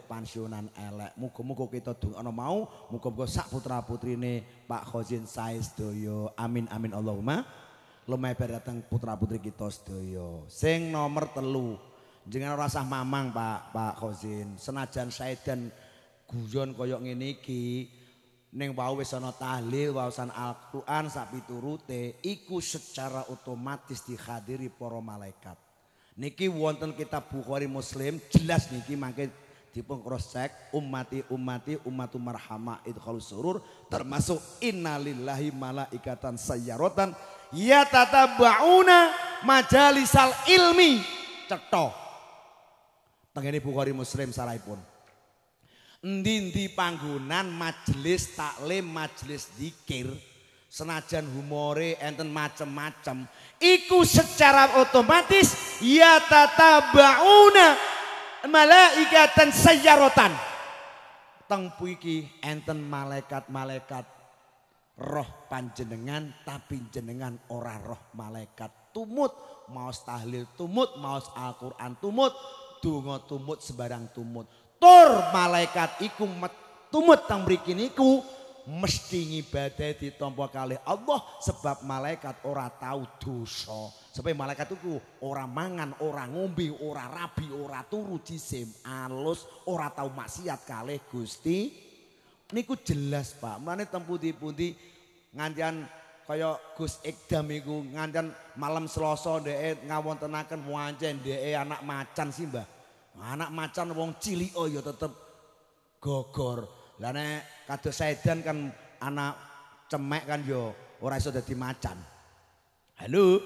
pensiunan elek. Muga-muga kita donga mau, muga-muga sak putra-putrine Pak Khozin Sae doyo Amin amin Allahumma. Lumebar dateng putra-putri kita sedoyo Sing nomor telu Jangan rasa mamang Pak Pak Khozin. Senajan saya dan guyon koyok ngene iki ning wau wis ana tahlil wawasan Al-Qur'an sak iku secara otomatis dihadiri para malaikat. Niki wonten kitab Bukhari Muslim jelas niki mangke dipun cross check umati umati umatu marhama kalau surur termasuk innalillahi malaikatan sayyaratan ya tatabauna majalisal ilmi Tengah tengene Bukhari Muslim sarahipun endi-endi panggungan majlis taklim majlis zikir senajan humore enten macem-macem iku secara otomatis ya tatabauna malaikatan sejarotan teng puiki enten malaikat-malaikat roh panjenengan tapi jenengan ora roh malaikat tumut maos tahlil tumut maos Al-Qur'an tumut donga tumut sembarang tumut tur malaikat iku tumut tang mriki niku mesti ngibadah ditampa kali Allah sebab malaikat ora tahu dosa Supaya malaikat itu orang mangan, orang ngombe, orang rabi, orang turu jisim, alus, orang tahu maksiat kalih Gusti. Niku jelas, Pak. mana tempuh di pundi ngantian kaya Gus Ikdam iku ngantian malam seloso deh ngawon tenakan wancen deh anak macan sih, Mbah. Anak macan wong cilioyo oh ya tetep gogor. lana kata sedan kan anak cemek kan yo ya orang sudah di macan. Halo.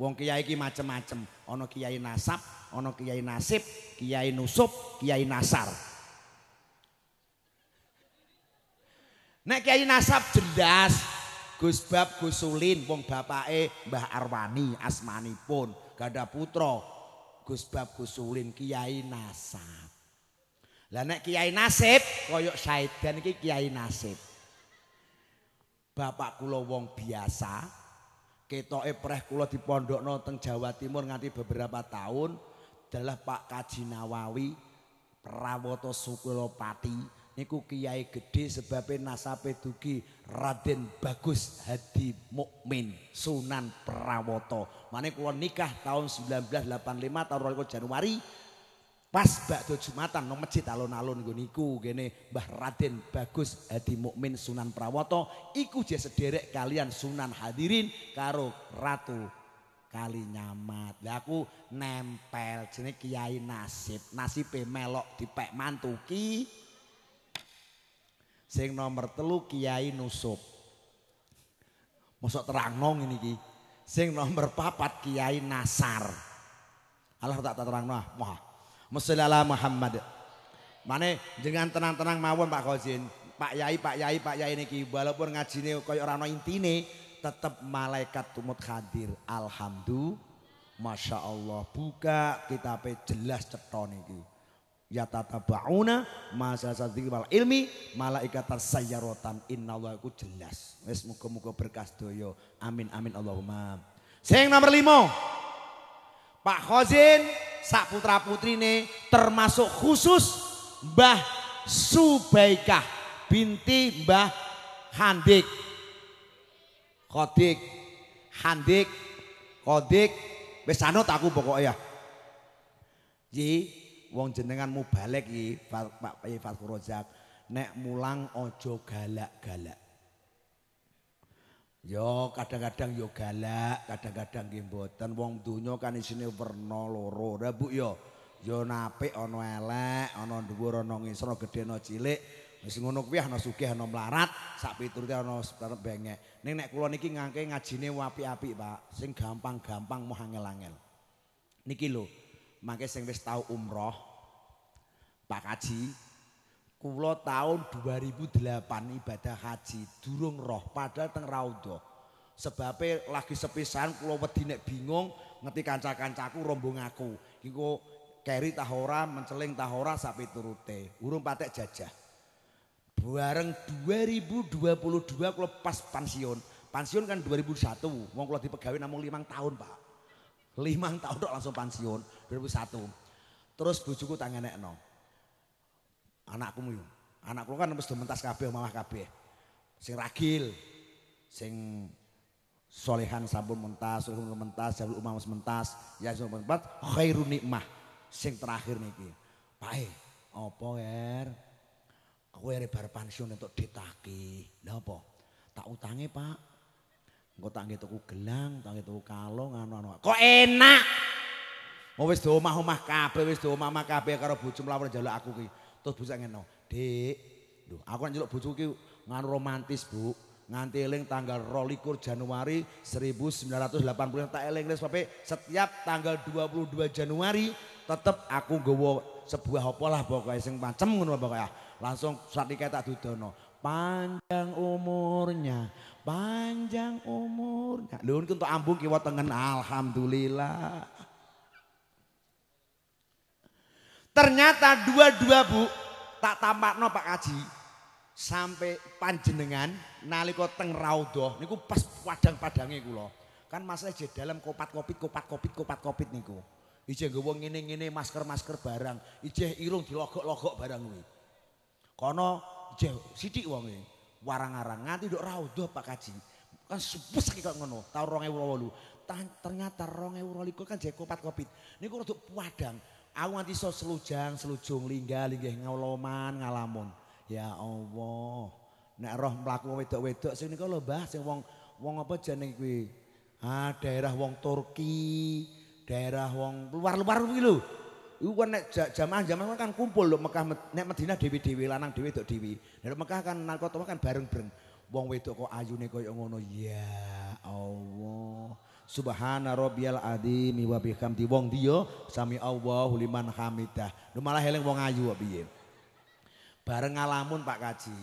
Wong kiai ki macem-macem. ono kiai nasab, ono kiai nasib, kiai nusub, kiai nasar. Nek kiai nasab jelas Gus Bab Gus Sulin wong E, Mbah Arwani pun, gada Putro, Gus Bab Gus kiai nasab. Lah nek kiai nasib koyok syaitan iki kiai nasib. Bapak kulo wong biasa, ketoke preh kula dipondhokno teng Jawa Timur ngati beberapa tahun Dalah Pak Kaji Nawawi Prawoto Sukulopati niku kiai gede sebab nasape dugi Raden Bagus Hadi Mukmin Sunan Prawoto mana kula nikah tahun 1985 tahun Januari Pas bakdo Jumatan nang no masjid alon gue niku gini Mbah Raden Bagus Hadi Mukmin Sunan Prawoto ikut je sederek kalian Sunan Hadirin karo Ratu kali nyamat. Lah aku nempel jenenge Kiai Nasib. Nasibe melok dipek mantuki. Sing nomor telu Kiai Nusub. Mosok nong ini ki, Sing nomor papat Kiai Nasar. Allah tak terang ah. Wah, Masalala Muhammad. Mane Dengan tenang-tenang mawon Pak Kozin. Pak Yai, Pak Yai, Pak Yai ini, walaupun ini kaya ora inti ini tetap malaikat tumut hadir. Alhamdulillah. Masya Allah buka kitabnya jelas ceton ini Ya Tata tatabauna masasadik wal ilmi malaikat Inna Allah ku jelas. Mes muka-muka berkas doyo. Amin amin Allahumma. Sing nomor lima. Pak Khozin sak putra putrine termasuk khusus Mbah Subaikah binti Mbah Handik. Kodik, Handik, Kodik, wis anut aku pokoknya. Ji, wong jenengan mu balik iki Pak Pak Fatur nek mulang ojo galak-galak. Ya kadang-kadang ya galak, kadang-kadang nggih mboten. Wong donya kan isine werna loro. Lah Bu ya, ya napik ana elek, ana dhuwur ana ngisor, gedhe ana cilik. Wis ngono kuwi ana sugih ana mlarat, sak piturute ana bengek. Ning nek kula niki ngangke ngajine apik-apik, Pak. Sing gampang-gampang mau angel-angel. Niki lho, mangke sing wis tau umroh Pak Kaji, Kulo tahun 2008 ibadah haji durung roh padahal teng sebabnya Sebabnya lagi sepisan kulo wedi nek bingung ngerti kanca-kancaku rombong aku. Iku keri tahora menceleng menceling tahora sapi turute. Urung patek jajah. Bareng 2022 kulo pas pensiun. Pensiun kan 2001. Wong kulo dipegawe namung 5 tahun, Pak. 5 tahun langsung pensiun 2001. Terus bojoku tak ngenekno. Anakku yo. Anakku kan harus mentas kabeh mamah kabeh. Sing ragil, sing solehan sabun mentas, solehan mentas, jabul umam mentas, ya sampun mentas, khairun nikmah. Sing terakhir niki. Pae, apa ger? Kowe bar pensiun untuk ditaki. Lha apa? Tak utangi, Pak. Engko tak nggih tuku gelang, tak nggih tuku kalung anu-anu. Kok enak? Mau wis do omah-omah kabeh, wis do omah-omah kabeh karo bojo mlawur njaluk aku ki. Terus bisa ngeno, "Dik, duh, aku nek njeluk bojoku ki ngan romantis, Bu. Nganti eling tanggal rolikur Januari 1980 tak eling wis setiap tanggal 22 Januari tetep aku gowo sebuah apa lah pokoke sing macem ngono ya, Langsung saat dikait tak dudono. Panjang umurnya, panjang umurnya. Lho untuk ambung kiwa tengen alhamdulillah. Ternyata dua-dua bu tak no Pak Kaji sampai panjenengan naliko teng raudhah niku pas padang-padange kula. Kan masalah jadi dalam kopat kopit kopat kopit kopat kopit niku. gue wong ini ini masker-masker barang, ije irung dilogok-logok barang gue Kono ijeh uang wonge. Warang-arang nganti nduk raudhah Pak Kaji. Kan sepus kok ngono, taun 2008. ternyata 2022 kan jadi kopat kopit. Niku rada padang. Aku nanti iso selujang, selujung, lingga, linggih ngaloman, ngalamun. Ya Allah. Nek roh mlaku wedok-wedok sing niku lho Mbah, sing wong wong apa jeneng kuwi? Ah, daerah wong Turki, daerah wong luar-luar kuwi lho. Iku kan nek jamaah-jamaah kan kumpul lho Mekah nek Madinah dewi-dewi lanang dewi dok dewi. Nah, nek Mekah kan narkotoma kan bareng-bareng. Wong wedok kok ayune koyo ngono. Ya Allah. Subhana rabbiyal Adi wa bihamdi wong dia sami Allahu liman hamidah. Lu malah eling wong ayu kok piye. Bareng ngalamun Pak Kaji,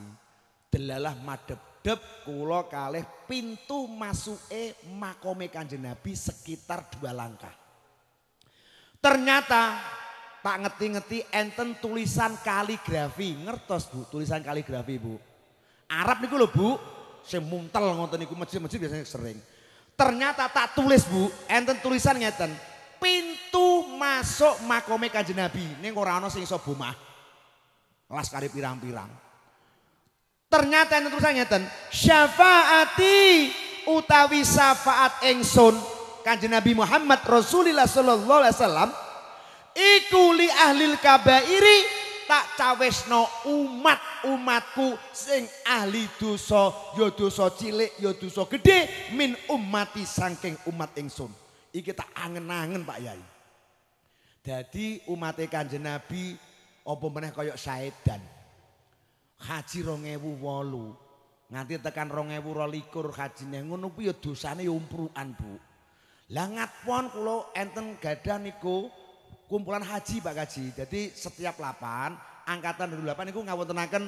delalah madep-dep kula kalih pintu masuke makome Kanjeng Nabi sekitar dua langkah. Ternyata tak ngeti-ngeti enten tulisan kaligrafi, ngertos Bu, tulisan kaligrafi Bu. Arab niku lho Bu, sing muntel ngoten niku masjid-masjid biasanya sering. Ternyata tak tulis bu, enten tulisan ngeten. Pintu masuk makome kanjeng Nabi. Ning ora ana sing iso bomah. Las kari pirang-pirang. Ternyata enten tulisan ngeten. Syafaati utawi syafaat engsun kanjeng Nabi Muhammad Rasulillah sallallahu alaihi wasallam iku li ahlil kabairi tak cawesno umat-umatku sing ahli dosa ya dosa cilik ya dosa gedhe min umati sangking umat ingsun iki tak angen-angen Pak Yai dadi umate Kanjeng Nabi apa meneh kaya saedan haji 2008 nganti tekan 2012 hajine ngono kuwi ya dosane umprukan Bu lah ngapun kula enten gadah niku kumpulan haji Pak Kaji. Jadi setiap 8 angkatan 28 niku ngawontenaken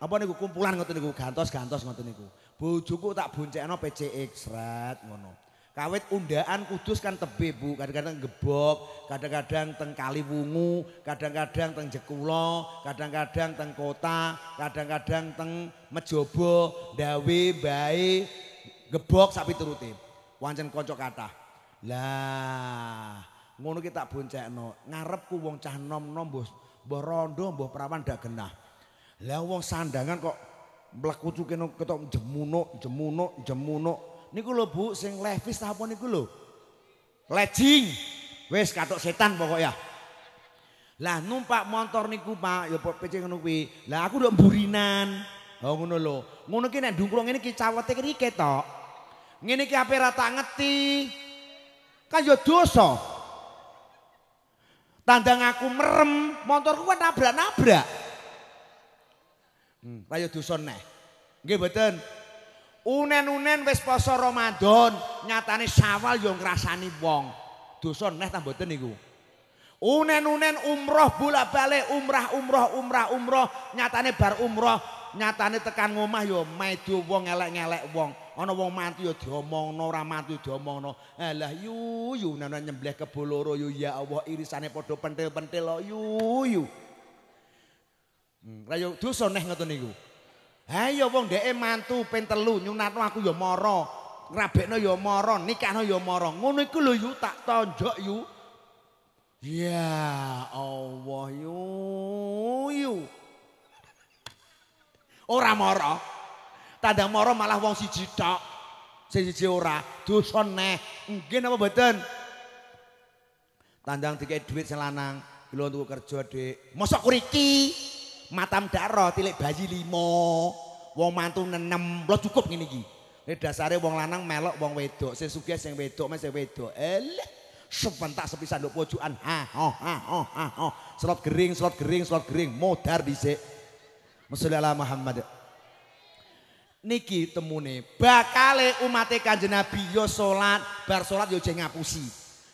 apa niku kumpulan ngoten niku gantos-gantos ngoten niku. Bojoku tak boncekno PCX sret ngono. Kawit undaan kudus kan tebe Bu, kadang-kadang gebok, kadang-kadang teng bungu kadang-kadang teng Jekulo, kadang-kadang teng kota, kadang-kadang teng Mejobo, Dawe, Bae, gebok sapi terutip Wancen kocok kata Lah, ngono kita tak boncekno ngarepku wong cah nom-nom bus mbah rondo mbah prawan ndak genah wong sandangan kok mleku keno ketok jemunuk jemunuk jemunuk niku lho Bu sing levis apa niku lho lejing wis katok setan pokoknya lah numpak motor niku Pak ya pecing ngono kuwi lah aku udah mburinan oh ngono lho ngono ki nek ini ngene ki cawete iki ketok ngene ki ape rata ngerti kan ya dosa Tandang aku merem, motorku kan nabrak-nabrak. Hmm, rayo dusun neh. Nggih mboten. Unen-unen wis poso Ramadan, nyatane sawal yo ngrasani wong. Dusun neh ta mboten niku. Unen-unen umroh bolak-balik umrah umroh umrah umroh nyatane bar umroh nyatane tekan ngomah yo maido wong elek ngelek wong. ana wong mati ya diomongno ora mati diomongno alah eh, yu yu nana nyembleh ke loro yu ya Allah irisane padha pentil-pentil lo yu yu hmm, ra yo dosa neh ngoten niku ha iya wong dheke mantu ping telu nyunatno aku ya mara ngrabekno ya mara nikahno ya mara ngono iku lho yu tak tonjok yu Ya Allah yu yu Ora mara Tandang moro malah wong siji tok. si siji ora, dosa neh. Nggih napa mboten? Tandang dikek duit selanang, kula tuku kerja, Dik. Mosok kuriki. Matam daro tilik bayi limo. Wong mantu nenem, lo cukup ngene iki. Ini dasare wong lanang melok wong wedok, sing sugih sing wedok, mes sing wedok. Eh, sebentak sepisan nduk pojokan. Ha ah, ha ah, ha ho. Slot gering, slot gering, slot gering modar dhisik. Mesele ala Muhammad. niki temune bakale umat Kanjeng Nabi yo salat bar salat yo jeng ngapusi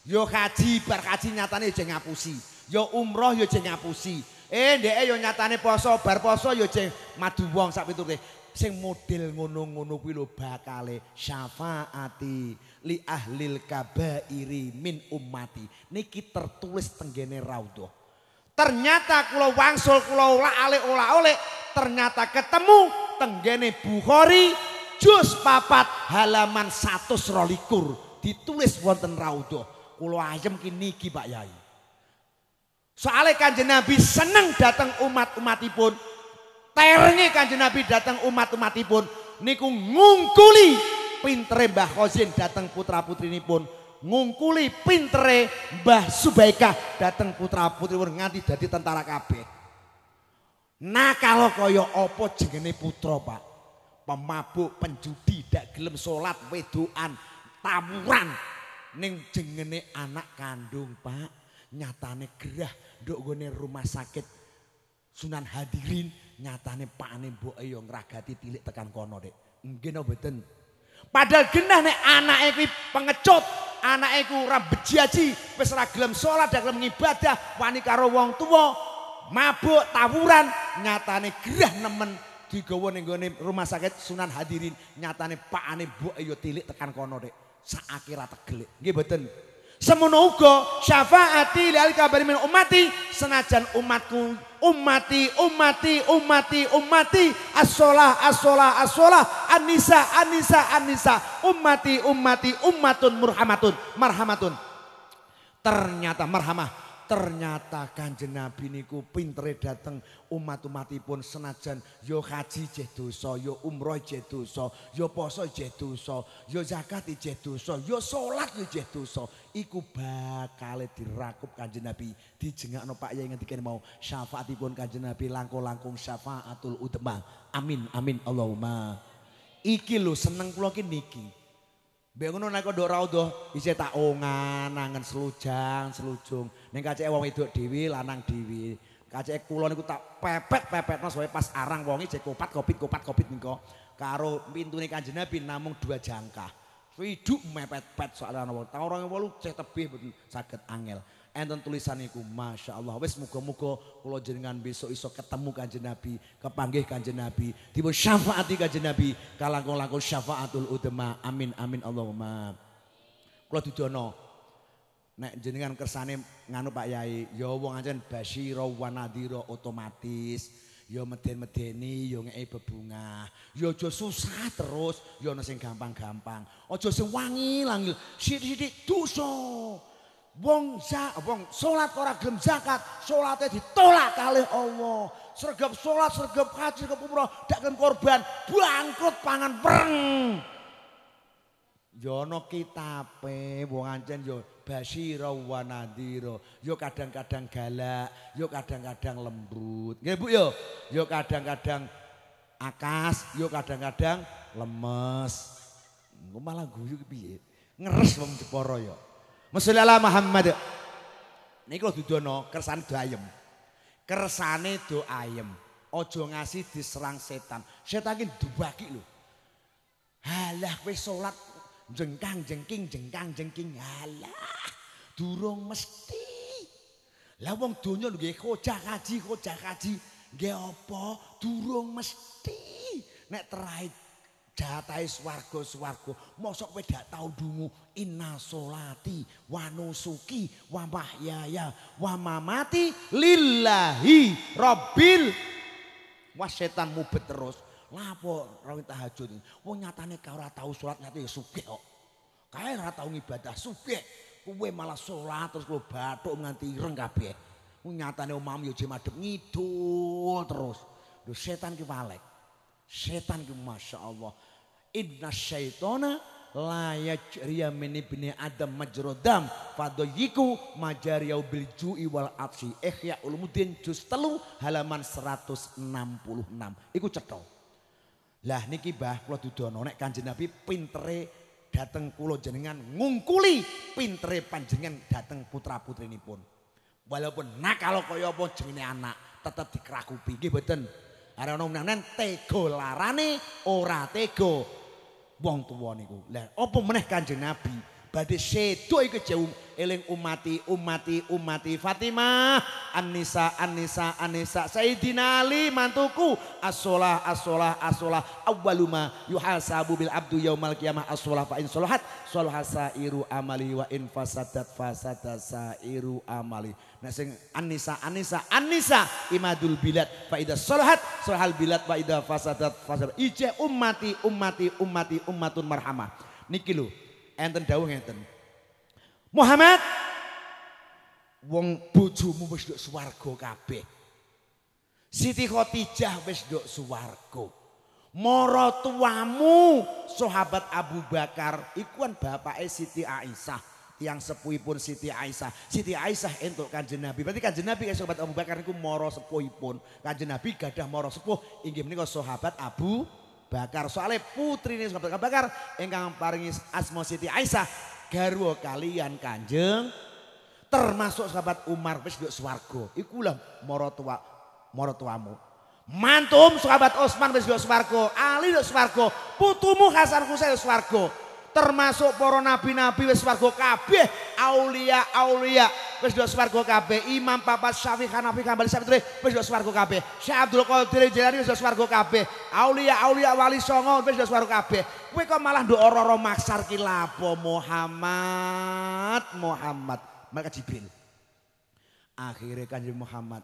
yo haji bar haji nyatane jeng ngapusi yo umroh yo jeng ngapusi eh ndek yo nyatane poso bar poso yo jeng madu wong sak piturute sing model ngono-ngono kuwi lho bakale syafaati li ahlil kabairi min ummati niki tertulis tenggene raudhah Ternyata Kulo wangsul Kulo ulah Ale ulah Ole ternyata ketemu tenggene Bukhari Jus papat halaman Satu Serolikur ditulis wonten Raudo Kulo ayem ki niki Pak Yai. Soale Kanjeng Nabi seneng datang umat-umatipun. Terenge Kanjeng Nabi datang umat-umatipun niku ngungkuli pintere Mbah datang putra-putrinipun. Putri ngungkuli pintere Mbah Subaika dateng putra putri wur nganti dadi tentara kabeh. Nah kalau kaya apa jengene putra, Pak? Pemabuk, penjudi, dak gelem salat, wedoan, tawuran ning jengene anak kandung, Pak. Nyatane gerah nduk gone rumah sakit Sunan Hadirin, nyatane pakane mbok yo ngragati tilik tekan kono, Dik. Mungkin apa Padahal genah nek anake kuwi pengecut, anake ku ora bejiaji wis ora gelem salat dan gelem ngibadah wani karo wong tuwa mabuk tawuran nyatane gerah nemen digawa ning gone rumah sakit Sunan Hadirin nyatane pakane mbok ya tilik tekan kono dek sak akhir ra tegelik nggih mboten Semono uga syafaati li kabari min ummati senajan umatku ummati ummati ummati ummati as-shalah as-shalah as-shalah an-nisa an-nisa ummati ummati ummatun murhamatun marhamatun ternyata marhamah ternyata kanjeng Nabi niku pintere dateng umat-umatipun senajan yo ya haji jeh dosa, yo ya umroh jeh dosa, yo ya poso jeh dosa, yo zakat jeh dosa, yo salat yo jeh dosa. Iku bakal dirakup kanjeng Nabi dijengakno Pak Yai ngentiken mau syafaatipun kanjeng Nabi langkung-langkung syafaatul utama. Amin amin Allahumma. Iki lho seneng kula niki. Mbek ngono nek ndok ra udah isih tak ongan angen selujang selujung. Ning kaceke wong wedok dhewe lanang dhewe. Kaceke kula niku tak pepet-pepet nang sawe pas arang wonge jek kopat kopit kopat kopit niko karo pintune Kanjeng Nabi namung dua jangka. Hidup mepet-pet soalnya orang wong yang walu cek tebih betul sakit angel. enten tulisan Masya Allah wes muga-muga kula jenengan besok iso ketemu kanjeng Nabi kepanggih kanjeng Nabi tiba syafaati kanjeng Nabi kalangkung-langkung syafaatul utama amin amin Allahumma kula dudono nek jenengan kersane nganu Pak Yai ya wong ancen basyira wa nadhira otomatis yo ya meden-medeni yo ya ngei bebunga yo ya jo susah terus yo nasi gampang-gampang ojo sewangi langil sidik sidik tusuk wong za wong salat ora gelem zakat salate ditolak kalih Allah Sergap salat sergap haji sregep umrah, dak gelem korban bangkrut pangan pereng Yono kitabe, wong anjen, yo basira wa nadira yo kadang-kadang galak yo kadang-kadang lembut nggih Bu yo kadang-kadang akas yo kadang-kadang lemes Gue malah guyu piye ngeres wong Jeporo yo Mesli ala Muhammad. kalau no, kersane do ayem. Kersane do ayem. Ojo ngasih diserang setan. Setan ini dubaki lho. Halah kowe salat jengkang jengking jengkang jengking. Halah. Durung mesti. Lah wong donya lho nggih kojah kaji kojah kaji. Nggih apa? Durung mesti. Nek terakhir datai swargo swargo, mosok kowe gak tau dungu inna solati wa nusuki wa mahyaya wa mamati lillahi rabbil wah setan mubet terus lapo rawi tahajud wong nyatane kau ora tau salat nyatane ya sugih kok kae ora tau ngibadah sugih kowe malah salat terus lo batuk nganti ireng kabeh nyatane omam yo ya madhep ngidul terus lho setan ki walek setan ki masyaallah Inna syaitona layak ria min ibni adam majrodam fadoyiku majariau bilju iwal absi ya ya juz telu halaman 166 iku cetha lah niki bah kula dudono nek kanjeng nabi pintere dateng kula jenengan ngungkuli pintere panjenengan dateng putra putri pun walaupun kalau kaya apa jenenge anak tetep dikerakupi nggih mboten Arah menangan tego larane ora tego wong tuwa niku. Lah apa meneh Kanjeng Nabi badhe sedo iku jauh eling umati umati umati Fatimah Anisa Anisa Anisa Sayyidina Ali mantuku as-shalah as-shalah as-shalah awwaluma yuhasabu bil abdu yaumal qiyamah as-shalah fa in shalahat sairu amali wa in fasadat fasada sairu amali nah sing Anisa Anisa Anisa imadul bilad fa idza shalahat bilad faida idza fasadat fasad ije umati umati umati ummatun marhamah niki enten dawuh enten. Muhammad wong bojomu wis nduk swarga kabeh. Siti Khadijah wis nduk swarga. Moro tuamu sahabat Abu Bakar ikuan bapake Siti Aisyah yang tiang pun Siti Aisyah. Siti Aisyah entuk Kanjeng Nabi. Berarti Kanjeng Nabi kan sahabat Abu Bakar itu moro sepuhipun. Kanjeng Nabi gadah moro sepuh inggih kau sahabat Abu Bakar soale putrine Sunan Abdul Bakar ingkang paringi asma Siti Aisyah garwa kalian Kanjeng termasuk sahabat Umar wis nduk swarga. ikulah lho maratua Mantum sahabat Osman wis nduk swarga, Ali nduk swarga, putumu Hasan Husain nduk termasuk para nabi-nabi wis swarga kabeh, aulia-aulia wis do swarga kabeh, Imam Papat Syafi'i Hanafi kembali Syafi'i wis do swarga kabeh, Syekh Abdul Qadir Jilani wis do swarga kabeh, aulia-aulia wali songo wis do swarga kabeh. Kowe kok malah dua ora-ora maksar ki lapo Muhammad Muhammad. Maka Jibril. Akhirnya Kanjeng Muhammad.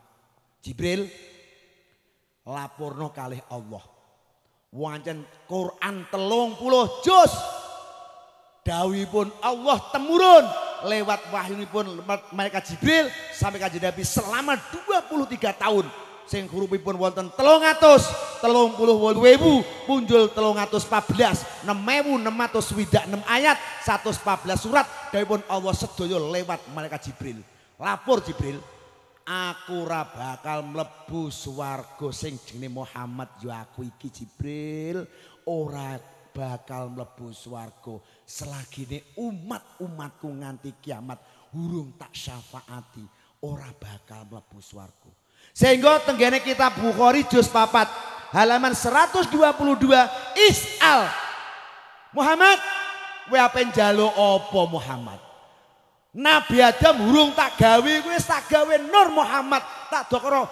Jibril lapurno kalih Allah. Wancen Quran telung puluh juz pun Allah temurun lewat wahyunipun mereka Jibril sampai kaji Nabi selama 23 tahun sing hurufipun wonten puluh wewu, punjul widak nem ayat 114 surat pun Allah sedoyo lewat mereka Jibril lapor Jibril aku ra bakal mlebu swarga sing jenenge Muhammad ya aku iki Jibril ora bakal mlebu swarga ini umat-umatku nganti kiamat hurung tak syafaati ora bakal mlebu swarga. Sehingga tenggene kitab Bukhari juz 4 halaman 122 isal Muhammad kowe apen njaluk apa Muhammad? Nabi Adam hurung tak gawe kowe tak gawe Nur Muhammad tak dokro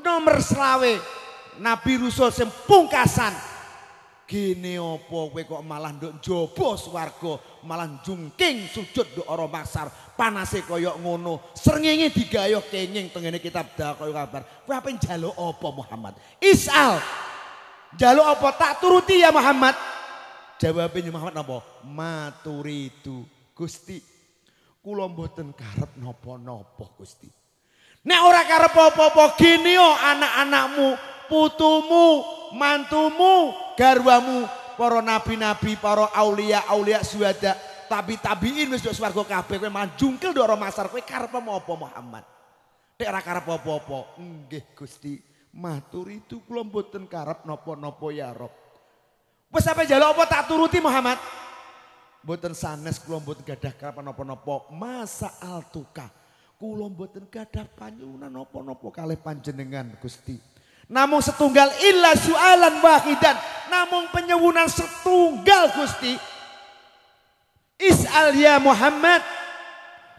nomor selawe Nabi Rusul sing pungkasan gini apa kowe kok malah nduk njaba swarga, malah jungking sujud nduk ora masar Panase kaya ngono, srengenge digayuh kenging tengene kitab dakoy kabar. Kowe apa njaluk apa Muhammad? Isal. Njaluk opo tak turuti ya Muhammad? Jawabnya Muhammad napa? maturitu Gusti, kula mboten karep napa-napa Gusti. Nek ora karep apa-apa gini yo oh, anak-anakmu, putumu, mantumu, garwamu, para nabi-nabi, para aulia-aulia suhada, tabi tabiin wis swarga kabeh kowe manjungkel ndoro masar kowe karep apa Muhammad. Nek ora karep apa-apa, nggih Gusti, matur itu kula mboten karep napa-napa ya Rob. Wis sampe jaluk apa tak turuti Muhammad? Mboten sanes kula mboten gadah karep napa-napa, masa tukah Kula mboten gadah panyuwunan napa-napa kalih panjenengan Gusti. Namung setunggal illa sualan wahidan, namung penyewunan setunggal Gusti. Is'al ya Muhammad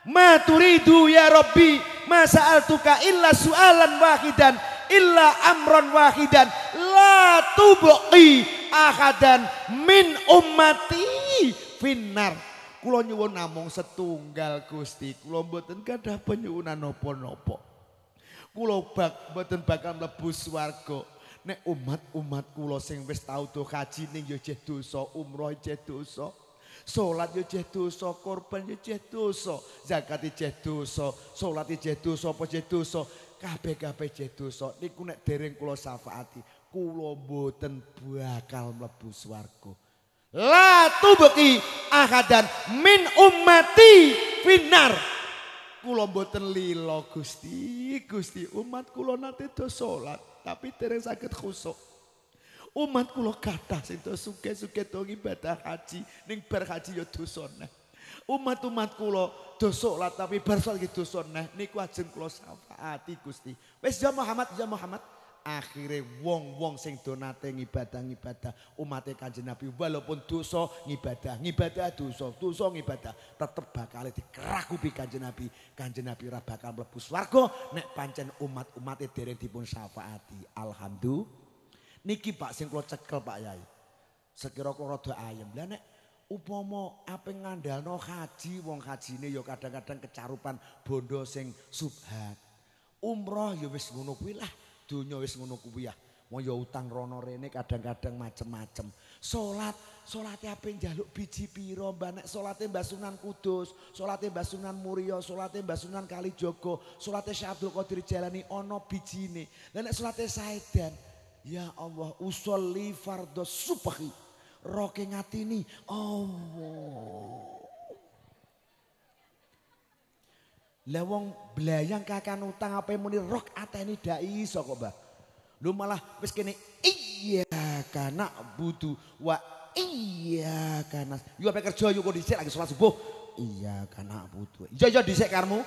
ma turidu ya Rabbi ma sa'altuka illa sualan wahidan illa amron wahidan la tubuqi ahadan min ummati finnar kula nyuwun namung setunggal Gusti kula mboten gadah penyuwunan napa-napa kula bak mboten bakal mlebu swarga nek umat-umat kula sing wis tau do haji ning yo jeh dosa umroh jeh dosa salat yo jeh dosa korban yo jeh dosa zakat jeh dosa salat jeh dosa apa jeh dosa kabeh-kabeh jeh dosa niku nek dereng kula syafaati kula mboten bakal mlebu swarga La tubqi ahadan min ummati finar. Kulo boten lila Gusti, Gusti umat kulo nate do tapi tereng sakit khusuk. Umat kulo kata, sinto do sugih-sugih ibadah haji ning bar haji Umat-umat kulo do tapi bar salat dosa neh niku ajeng kula Gusti. Wis ya Muhammad ya Muhammad akhirnya wong-wong sing donate ngibadah-ngibadah umate Kanjeng Nabi walaupun dosa ngibadah, ngibadah dosa, dosa ngibadah tetep bakal dikerakupi Kanjeng Nabi. Kanjeng Nabi ora bakal mlebu swarga nek pancen umat-umate dereng dipun syafaati. Alhamdulillah. Niki Pak sing kula cekel Pak Yai. Sekira kula rada ayem. Lah nek upama ape ngandalno haji wong hajine ya kadang-kadang kecarupan bondo sing subhat. Umroh ya wis ngono kuwi lah. Dunia wis ngono kuwi ya. Wong ya utang rono rene kadang-kadang macem-macem. Salat, salate ape njaluk biji piro, Mbak nek salate Mbah Sunan Kudus, salate Mbah Sunan Muria, salate Mbah Sunan Kalijaga, salate Syekh Abdul Qadir Jailani ana bijine. Lah nek salate Saidan, ya Allah usolli fardhu subhi. Roke ngatini, Allah. Oh. Lah wong blayang kakan utang apa muni rok ateni dak iso kok, Mbah. Lu malah wis kene iya karena butuh wa iya karena Yo apa kerja yo kok dhisik lagi salat subuh. Iya karena butuh. Iya iya dhisik karmu.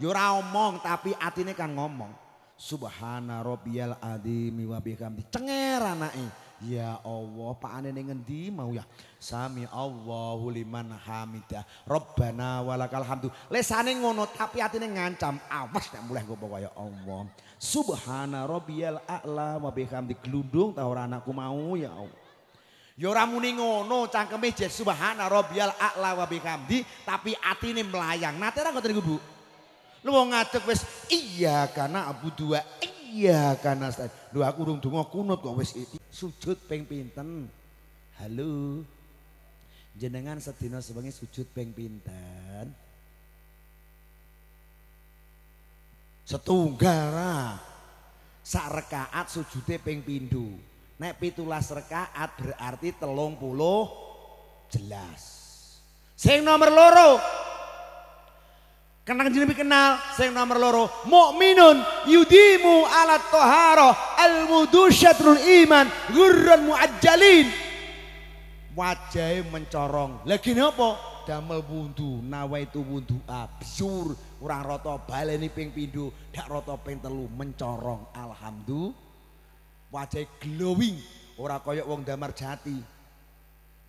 Yo ora omong tapi atine kan ngomong. Subhana rabbiyal azim wa bihamdi. Cenger anake. Ya Allah, Pak ning ngendi mau ya? Sami Allahu liman hamidah. Robbana walakal hamdu. Lesane ngono tapi neng ngancam. Awas nek mulai bawa ya Allah. Subhana rabbiyal a'la wa bihamdi glundung ta anakku mau ya Allah. Ya ora muni ngono, cangkeme jes subhana rabbiyal a'la wa bihamdi tapi atine melayang. Nate ra ngoten niku, Bu. Lu mau ngadeg wis iya karena abu dua iya karena saya dua kurung dua kunut kok wis Sujud pengpinten. pinten? Halo. Jenengan sedina sebagai sujud pengpinten. pinten? Setunggal Sak rekaat sujude ping naik Nek pitulas rekaat berarti telung puluh jelas. Sing nomor loro kenang jenis kenal sing nomor loro mukminun yudimu alat toharo al iman gurun muajjalin wajahnya mencorong lagi ini apa? damel wundu nawa itu wundu absur orang rata baleni ping pindu dak roto ping telu mencorong Alhamdu, wajahnya glowing orang kaya wong damar jati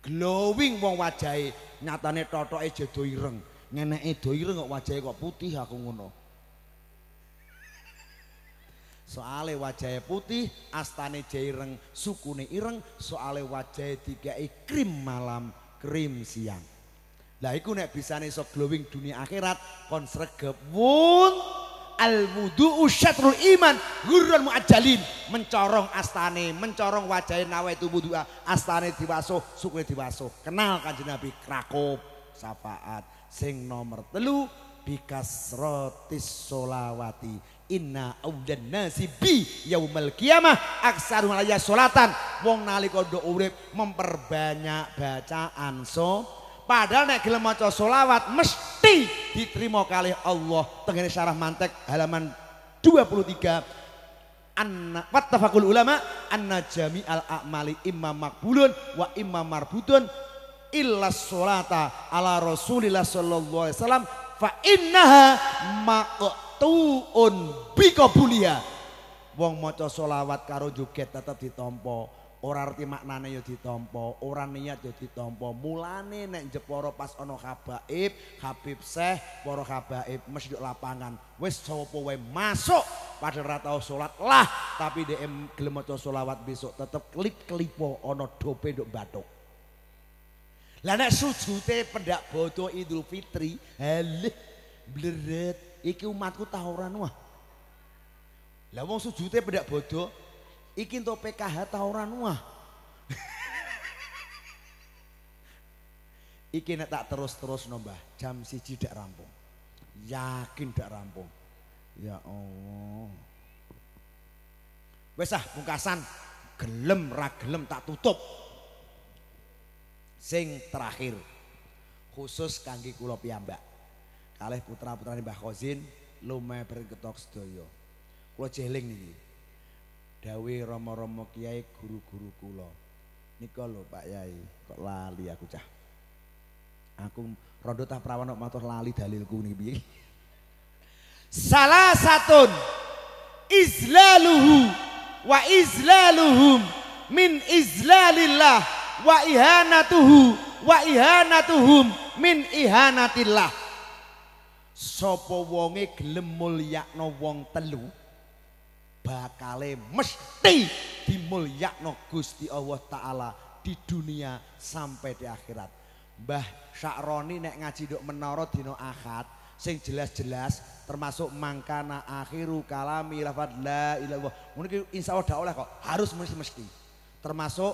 glowing wong wajahnya nyatanya toto aja doireng ngeneke doire kok wajahe kok putih aku ngono. Soale wajahe putih, astane jireng, sukune ireng, soale wajahe digawe krim malam, krim siang. Lah iku nek bisane iso glowing dunia akhirat kon sregep wun al wudu syatrul iman gurun muajjalin mencorong astane mencorong wajahe nawe tubuh dua astane diwasuh suku diwasuh kenal kanjeng nabi krakop safaat sing nomor telu bikasrotis solawati inna awdan nasi bi yaumal kiamah aksaru malaya solatan wong nali kodok urib memperbanyak bacaan so padahal nek gelem maca solawat mesti diterima oleh Allah tengene syarah mantek halaman 23 anna wattafaqul ulama anna jami'al a'mali Imam makbulun wa Imam marbutun illa sholata ala rasulillah sallallahu alaihi wasallam fa innaha maqtuun bikabulia wong maca solawat karo joget tetep ditampa ora arti maknane ya ditampa ora niat ya ditampa mulane nek Jeporo pas ana habaib Habib seh para habaib mesti lapangan wis sapa wae masuk padha ra tau salat lah tapi dm gelem maca selawat besok tetep klik klipo ana dope nduk batuk Lah nek sujute pendak bodho Idul Fitri, halih bleret. Iki umatku ta ora wah. Lah wong sujute pendak bodho, iki to PKH ta ora wah. *laughs* iki nek tak terus-terus nombah, jam siji dak rampung. Yakin dak rampung. Ya Allah. Wes bungkasan. Ah, gelem ra gelem tak tutup. sing terakhir khusus kangge kula piyambak kalih putra-putrane putra Mbah Khozin lumai ketok sedaya kula jeling niki dawuh romo rama kiai guru-guru kula nika lho Pak Yai kok lali aku cah aku rondo tah prawan kok matur lali dalilku niki piye salah satun izlaluhu wa izlaluhum min izlalillah wa ihanatuhu wa ihanatuhum min ihanatillah sapa wonge gelem mulyakno wong telu bakale mesti dimulyakno Gusti Allah taala di dunia sampai di akhirat Mbah Syakroni nek ngaji dok menara dina akad sing jelas-jelas termasuk mangkana akhiru kalami lafadz la ilaha illallah. Mun insyaallah dak oleh kok, harus mesti mesti. Termasuk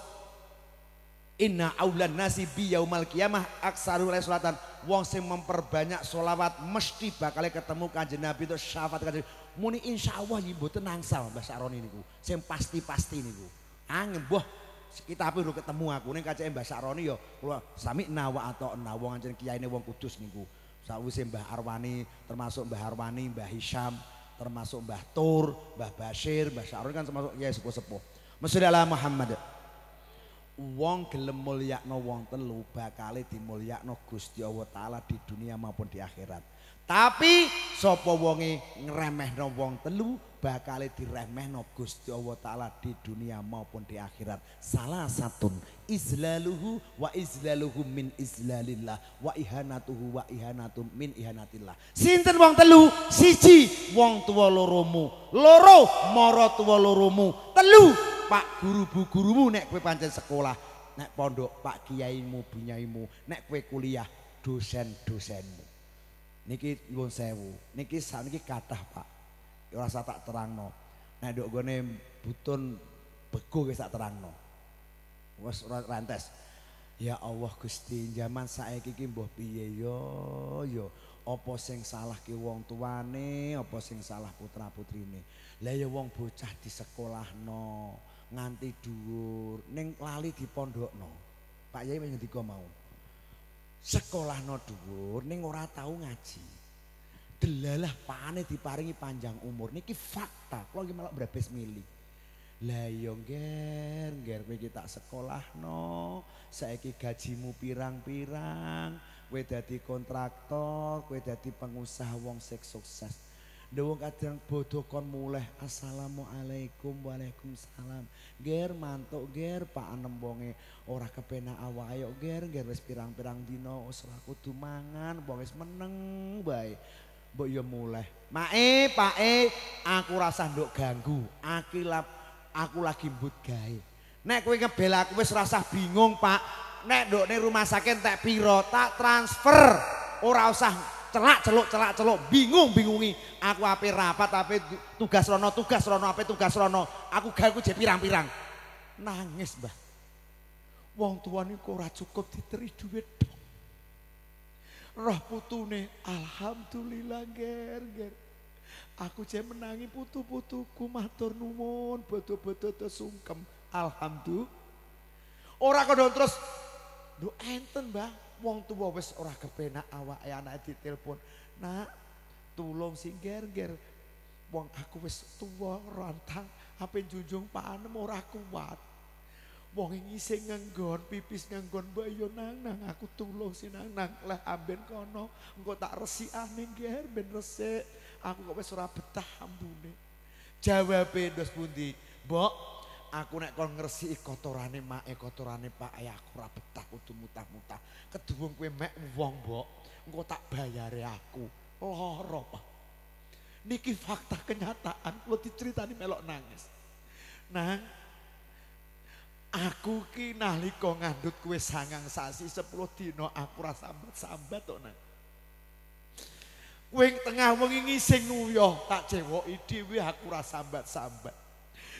Inna aulan nasi bi yaumal kiamah aksaru sholatan Wong sing memperbanyak solawat mesti bakal ketemu kanjeng Nabi itu syafat kanjeng. Muni insyaallah yen mboten nangsal Mbah Saroni niku. Sing pasti-pasti niku. Angin boh kita apa udah ketemu aku ning kacake Mbah Saroni ya Kalau sami nawa atau nawong kiai ini wong kudus niku. Sawise Mbah Arwani termasuk Mbah Arwani, Mbah Hisham, termasuk Mbah Tur, Mbah Bashir, Mbah Saroni kan termasuk kiai sepuh-sepuh. Masya Allah Muhammad. wong gelem mulyakno wong telu bakale dimulyakno Gusti Allah taala di dunia maupun di akhirat. Tapi sapa wonge ngremehno wong telu bakale diremehno Gusti Allah taala di dunia maupun di akhirat. Salah satun izlaluhu wa izlaluhum min izlalillah wa ihanatuhu wa ihanatum min ihanatillah. Sinten wong telu? Siji wong tuwa loromu, loro mara tuwa loromu, telu Pak Guru Bu gurumu nek kue pancen sekolah, nek pondok Pak Kiaimu, Bunyaimu, nek kue kuliah dosen-dosenmu. Niki nyuwun sewu. Niki niki kata Pak. Ya rasa tak tak terangno. Nek dok gone butun bego wis tak terangno. Wes rantes. Ya Allah Gusti, zaman saya kiki mbah piye yo yo. opo sing salah ki wong tuane, opo sing salah putra-putrine. Lah ya wong bocah no nganti dhuwur ning lali di pondok no Pak Yai gue mau. sekolah no dhuwur ning ora tau ngaji. Delalah panen diparingi panjang umur niki fakta. kalau gimana malah milih. Lah ya ger ger ngger kowe tak sekolah no, saiki gajimu pirang-pirang, kowe dadi kontraktor, kowe dadi pengusaha wong seks sukses. Dewa kadang bodoh kon mulai Assalamualaikum Waalaikumsalam Ger mantuk ger Pak Anembonge Ora kepena awa ayo ger Ger wis pirang-pirang dino oh, Selaku dumangan Bongis meneng baik Mbok ya mulai Ma'e Pak'e, Aku rasa nduk ganggu Akilap Aku lagi mbut gaib Nek kowe ngebel aku wis rasa bingung Pak. Nek ndokne rumah sakit tak piro, tak transfer. Ora usah celak celuk celak celuk bingung bingungi aku apa rapat tapi tugas rono tugas rono apa tugas rono aku gak aku pirang pirang nangis mbah wong tua ini kok cukup diteri duit dong roh putu alhamdulillah ger ger aku cek menangi putu putuku matur nuwun betul betul tersungkem alhamdulillah orang kau terus lu enten mbah wong tua wis ora kepenak awak ya ditelpon. nak tulung si ger ger wong aku wis tua rantang apa junjung panem ora kuat wong e ini si pipis pipis Mbak bayo nang nang aku tulung si nang nang lah aben kono engkau tak resi aneh ger ben resik aku kok wis ora betah ambune jawab dos pundi mbok aku nek kon ngresiki kotorane mae kotorane pak ayah e, aku ora betah kudu mutah-mutah kedhuwung kowe mek wong mbok engko tak bayare aku lara pak niki fakta kenyataan kula diceritani melok nangis nang aku ki nalika ngandhut kowe sangang sasi sepuluh dina aku rasa sambat-sambat to nang Wing tengah wengi ngising nguyoh tak cewoki weh aku rasa sambat-sambat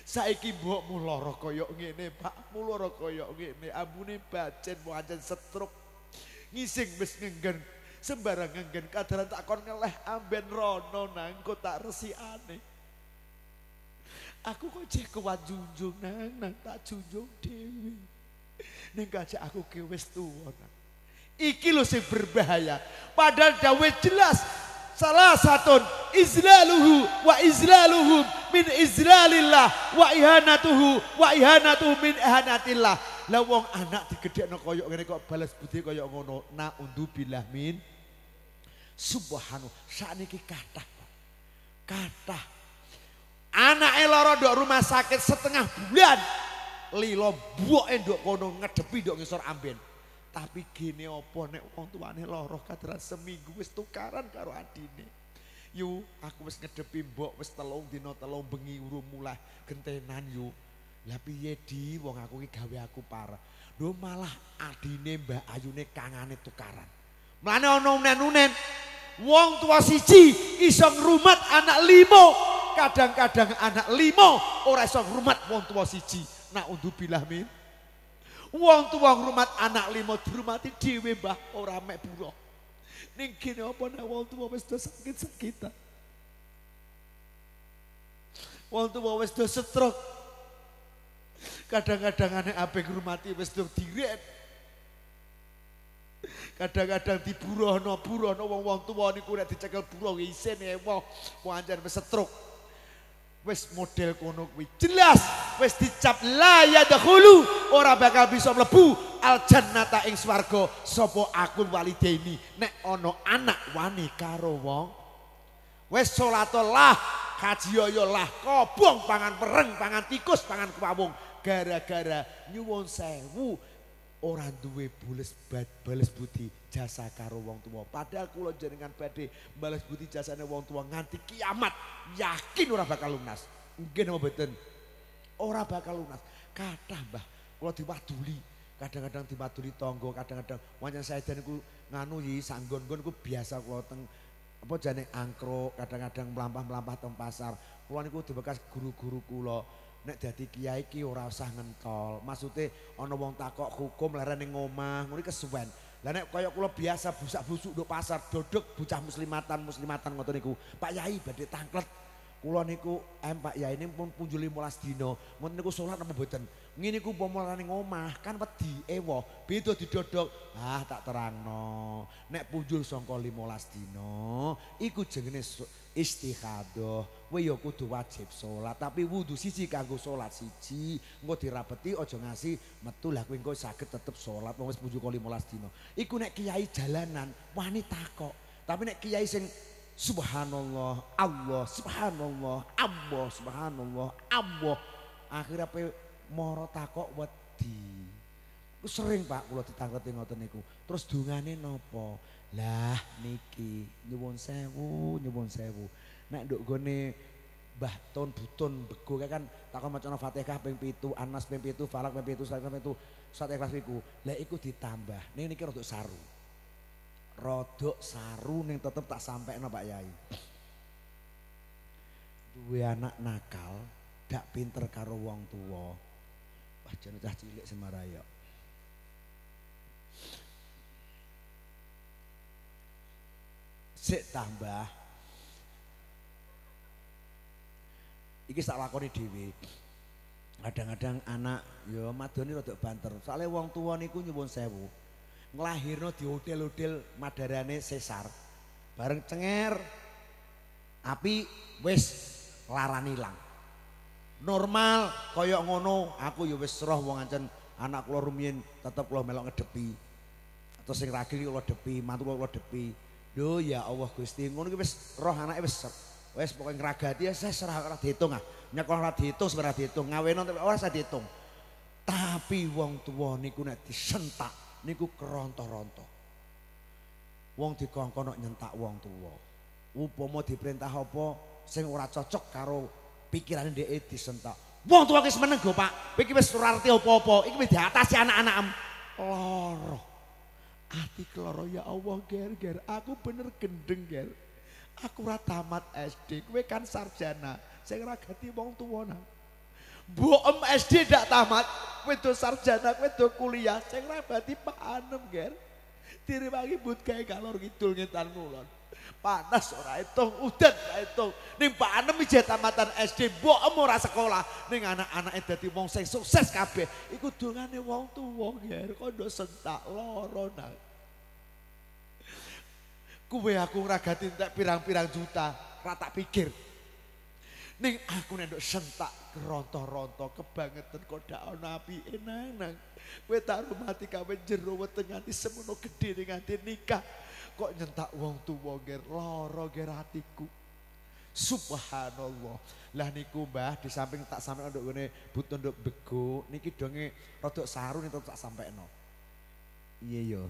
saiki mbokmu lara kaya ngene Pak mulara kaya ngene ambune bacen pancen setruk ngising wis ngenggen sembarang ngenggen kadaran tak kon ngeleh amben rono nang kok tak resikane aku kok cek kuwat junjung nang nang tak junjung dewe. ning kaje aku ki wis tuwa iki lho sing berbahaya padahal dawe jelas salah satu izlaluhu wa izlaluhum min izlalillah wa ihanatuhu wa ihanatuhu min ihanatillah lah wong anak no koyok ngene kok balas budi koyok ngono na naudzubillah min subhanu sakniki kata, kata, anak eloro dok rumah sakit setengah bulan lilo buok endok kono ngedepi dok ngisor amben tapi gini apa nek wong tuane lara kadra seminggu wis tukaran karo adine yu aku wis ngedepi mbok wis telung dina telung bengi urung mulai gentenan yu lah piye di wong aku iki gawe aku parah lho malah adine mbak ayune kangane tukaran mlane ana unen-unen wong tuwa siji iso ngrumat anak limo kadang-kadang anak limo ora iso ngrumat wong tuwa siji nak undu bilah Wong tuwa ngrumat anak lima dirumati dhewe Mbah ora mek buro. Ning kene apa nek wong tuwa wis do sakit-sakitan. Wong tuwa wis do stroke. Kadang-kadang anak ape ngrumati wis do diret. Kadang-kadang diburuhno, buruhno wong-wong tuwa niku nek dicekel buruh isine wong pancen wis stroke. wis model kono kuwi jelas wis dicap la ya dakhulu ora bakal bisa mlebu al jannata ing swarga sapa akun walidaini nek ana anak wani karo wong wis salatullah lah, kobong pangan pereng pangan tikus pangan kuwung gara-gara nyuwun sewu ora duwe bales bales budi jasa karo wong tua padahal kulo jaringan pede balas budi jasanya wong tua nganti kiamat yakin ora bakal lunas mungkin mau beten ora bakal lunas kata mbah kulo diwaduli kadang-kadang diwaduli tonggo kadang-kadang wajan saya dan ku nganu yi sanggon gon ku biasa kulo teng apa jane angkro kadang-kadang melampah melampah teng pasar kulo niku dibekas guru-guru kulo nek dadi kiai ki ora usah ngentol maksudnya ono wong takok hukum lereng ngomah ngomah kesuwen Lah nek kaya kula biasa busak-busuk nduk pasar, dodok bocah muslimatan muslimatan ngoten niku. Pak Yai badhe tangklet. Kula niku em Pak Yai ini pun punjul 15 dina. Mboten niku salat apa mboten? Ngene iku pomolan ning kan wedi ewo, beda didodok. Ah tak terangno. Nek punjul sangka 15 dina iku jenenge istihadah kowe ya kudu wajib salat tapi wudhu siji kanggo salat siji engko dirapeti aja ngasi metu lah kowe engko saged tetep salat wong wis punjuk 15 dino. iku nek kiai jalanan wani takok tapi nek kiai sing subhanallah Allah subhanallah Allah subhanallah Allah akhirnya pe moro takok wedi sering pak kalau ditangkep ngoten niku terus dungane nopo Lah niki nyuwun sewu, nyuwun sewu. Nek nduk bah ton buton bego kayak kan takon maca Fatihah ping itu Anas ping itu Falak ping 7, Salat ping 7, surat ikhlas iku. Lah iku ditambah. Ning niki rodok saru. Rodok saru ning tetep tak sampekno Pak Yai. dua anak nakal, dak pinter karo wong tuwo Wah jane cah cilik semarayok. sik tambah iki tak lakoni dhewe kadang-kadang anak ya madoni rada banter soalnya wong tua niku nyuwun sewu nglahirno di hotel-hotel madarane sesar bareng cenger api wis laran ilang normal koyok ngono aku ya wis roh wong ancen anak kula rumiyin tetep kula melok ngedepi atau sing ragil kula depi mantu kula depi Lho ya Allah Gusti, ngono ki wis roh anake wis wis pokoke ngragati ya serah ora diitung ah. Nyekel ora diitung, ora diitung, ngaweno ora usah diitung. Tapi wong tuwa niku nek disentak niku keronto-ronto. Wong dikongkono nyentak wong tuwa. Upama diperintah apa sing ora cocok karo pikirane dhewe disentak. Wong tuwa wis meneng Pak. Iki wis ora arti apa-apa. Iki wis diatasi anak-anakmu. Loro. ati keloro ya Allah ger aku bener gendeng aku ora tamat SD kowe kan sarjana sing ora gati wong tuwa nang em SD dak tamat kowe do sarjana kowe do kuliah sing ora bati panem ger diriwangi but kae kalor kidul ngetan kulon Panas ora itu udan ora itu Ning Pak Anem tamatan SD, mbok ora sekolah. Ning anak-anake dadi wong sing sukses kabeh. Iku dongane wong tuwa, nggih kandha sentak loro nang. Kuwe aku ora gati entek pirang-pirang juta, rata tak pikir. Ning aku nendok sentak kerontoh ronto kebangetan kok dak ana api enang nang. Kowe tak rumati kawe jero weteng semono gedhe nganti nikah. kok nyentak wong tuwa ger lara ger atiku subhanallah lah niku mbah di samping tak sampe nduk ngene butuh nduk bego niki donge rodok saru niku tak sampeno iya yo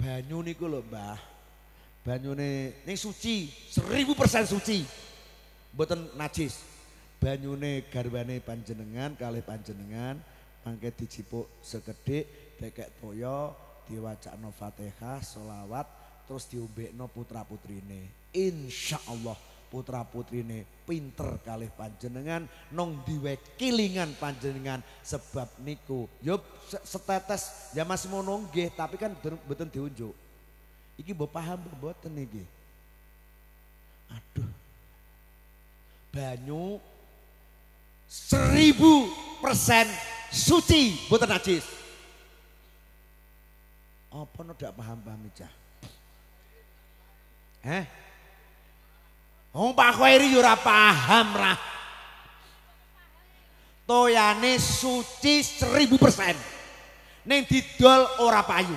banyu niku lho mbah banyune ning suci 1000% suci mboten najis banyune garwane panjenengan kalih panjenengan mangke dicipuk sekedhik dekek toyo diwacakno Fatihah, solawat, terus diombekno putra putrine. Insya Allah putra putrine pinter kalih panjenengan nong diwe kilingan panjenengan sebab niku yup setetes ya mas nonggeh tapi kan beten diunjuk iki mbok paham mboten iki aduh banyu seribu persen suci buat najis apa no dak paham paham aja eh Oh Pak Khairi yura paham lah Toyane suci seribu persen Neng didol ora payu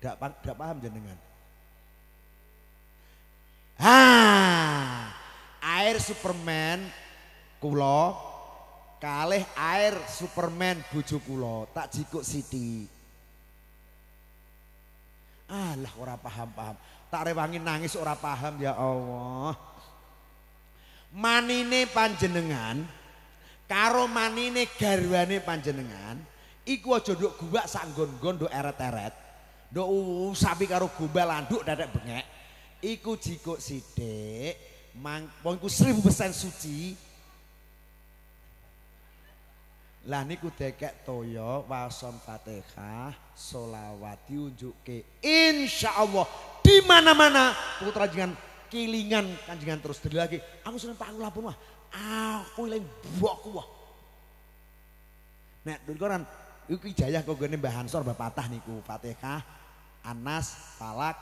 Dak, dak paham jenengan Ha, air Superman kula, kalih air Superman bujuk kulo tak jikuk sidik Alah ora paham-paham. Tak rewangi nangis ora paham ya Allah. Manine panjenengan karo manine garwane panjenengan iku aja nduk guwak sak nggon-nggon eret-eret. Nduk uh, sapi karo gombal landuk dadak bengek. Iku jikuk sithik. Mang, pokoknya seribu persen suci, Lah niku dekek toyo wasom Fatihah, solawat ke insya Allah di mana-mana putra jangan kilingan kanjengan terus terus lagi. Aku sudah tak aku pun wah. Aku eling buah wah. Nek dulu koran iki jaya kau gini Mbah Hansor Mbah Patah niku Fatihah, Anas, palak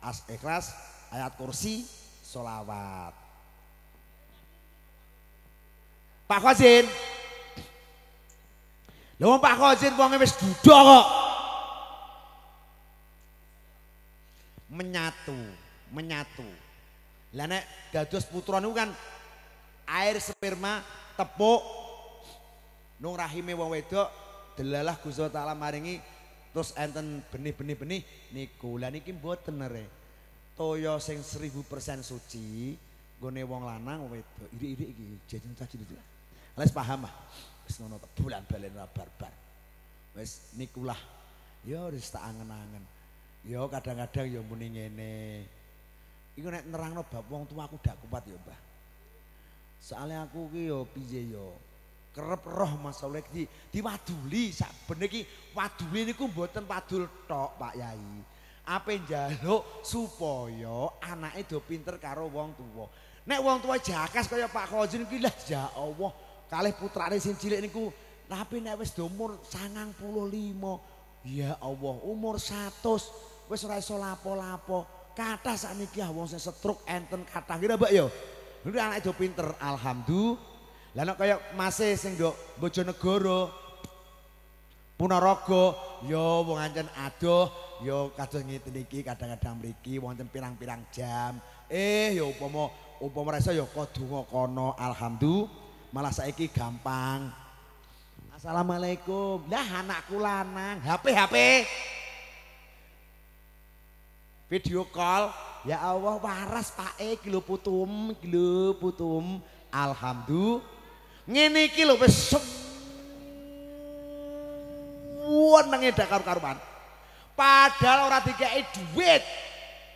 As Ikhlas, ayat kursi, solawat. Pak Khazin, Lah wong Pak Khozir wong wis budha kok. Menyatu, menyatu. Lah nek dados putra niku kan air sperma tepuk nung rahime wong wedok delalah Gusti Allah maringi terus enten benih-benih-benih niku. Lah niki mboten nere. Toyo sing 1000% suci gone wong lanang wedok. Iri-iri iki jajan caci itu. Alas paham ah. wis ngono tak bulan balen barbar wis nikulah ya wis tak angen-angen ya kadang-kadang ya muni ngene iku nek nerangno bab wong tua aku dak kuat ya mbah soalnya aku ki ya piye ya kerep roh Mas Oleh di diwaduli sak ben iki waduli niku mboten padul tok Pak Yai ape njaluk supaya anaknya do pinter karo wong tua nek wong tua jakas kaya Pak Khozin ki lah ya Allah kalih putrane sing cilik niku tapi nek wis umur 95 ya Allah umur 100 wis ora iso lapo-lapo kata saniki ah wong sing stroke enten kata kira mbak yo lha anak do pinter alhamdulillah lha nek kaya mase sing ndok Bojonegoro Punaraga yo wong ancen adoh yo kados ngene iki kadang-kadang mriki wonten pirang-pirang jam eh ya upama upama rasa ya kok kono alhamdulillah malah saiki gampang. Assalamualaikum. Lah anakku lanang, HP HP. Video call. Ya Allah waras Pak E kilo putum, kilo putum. Alhamdulillah. Ngene iki lho wis wonenge dakar karuan. Padahal ora dikei duit.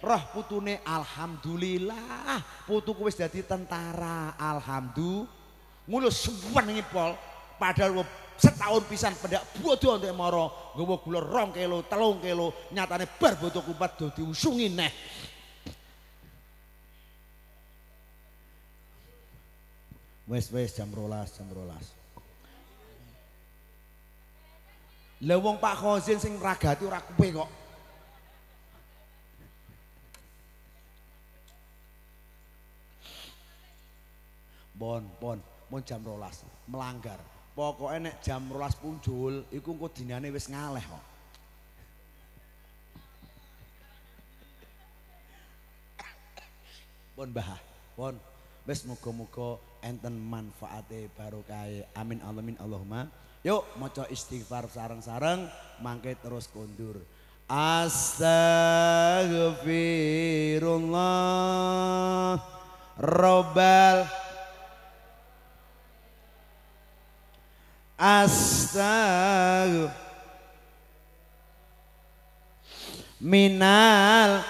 Roh putune alhamdulillah, putuku wis dadi tentara. Alhamdulillah. ngulo suwan ini pol padahal gue setahun pisan pada bodoh untuk maro, gue gue rong kilo telung kilo nyatane bar bodoh kupat do diusungin neh wes wes jam rolas jam rolas lewong pak khozin sing ragati ora kue kok Bon, bon. mau jam rolas melanggar pokoknya nek jam rolas punjul iku engko dinane wis ngaleh kok pun mbah pun wis muga-muga enten manfaate barokai amin alamin Allahumma yuk maca istighfar sareng-sareng mangke terus kondur Astaghfirullah Robbal astagfirullah minal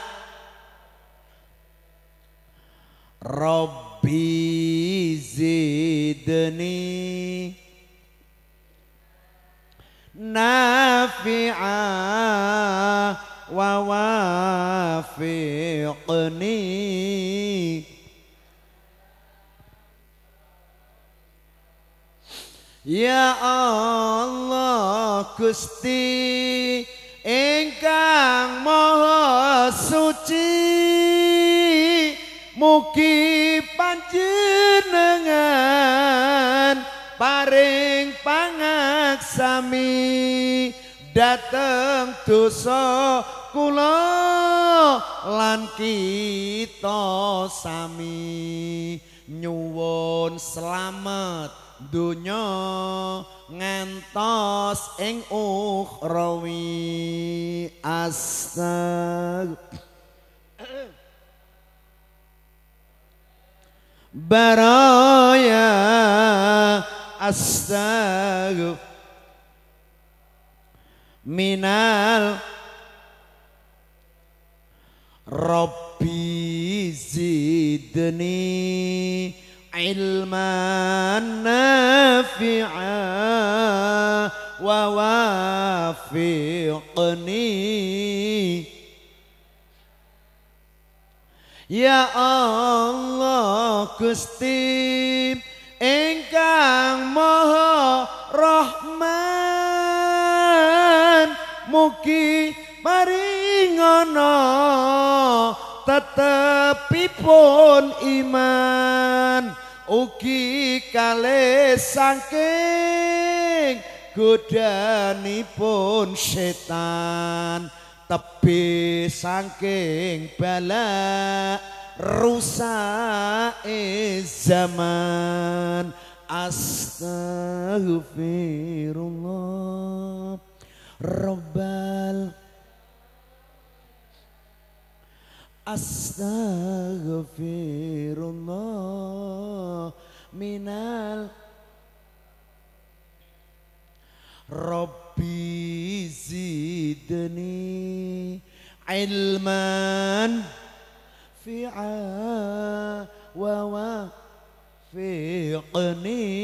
Robbi zidni nafi'a wa wafiqni Ya Allah Gusti Engkang Maha Suci mugi panjenengan paring pangaksami dateng dosa kula lan kita sami nyuwun slamet dunya ngantos ing ukhrawi astag baraya astag minal rabbi zidni علما نافعا ووافقني يا الله كستي إنك مها رحمن مكي مرينا تتبي pun iman ugi kale saking godanipun setan tepi saking bala rusak zaman astaghfirullah rabbal astaghfirullah minal Rabbi zidni ilman fi'a wa wafiqni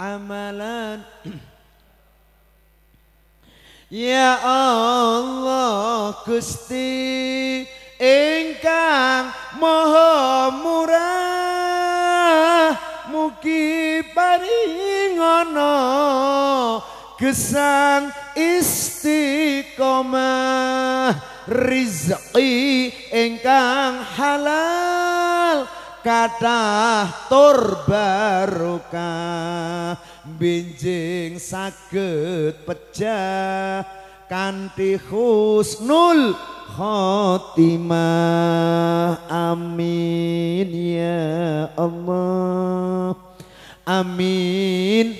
amalan *clears throat* Ya Allah Gusti ingkang maha murah ki paringana gesang istiqomah rezeki ingkang halal kathah tur binjing saged pejah kanthi husnul khotimah amin ya allah Amin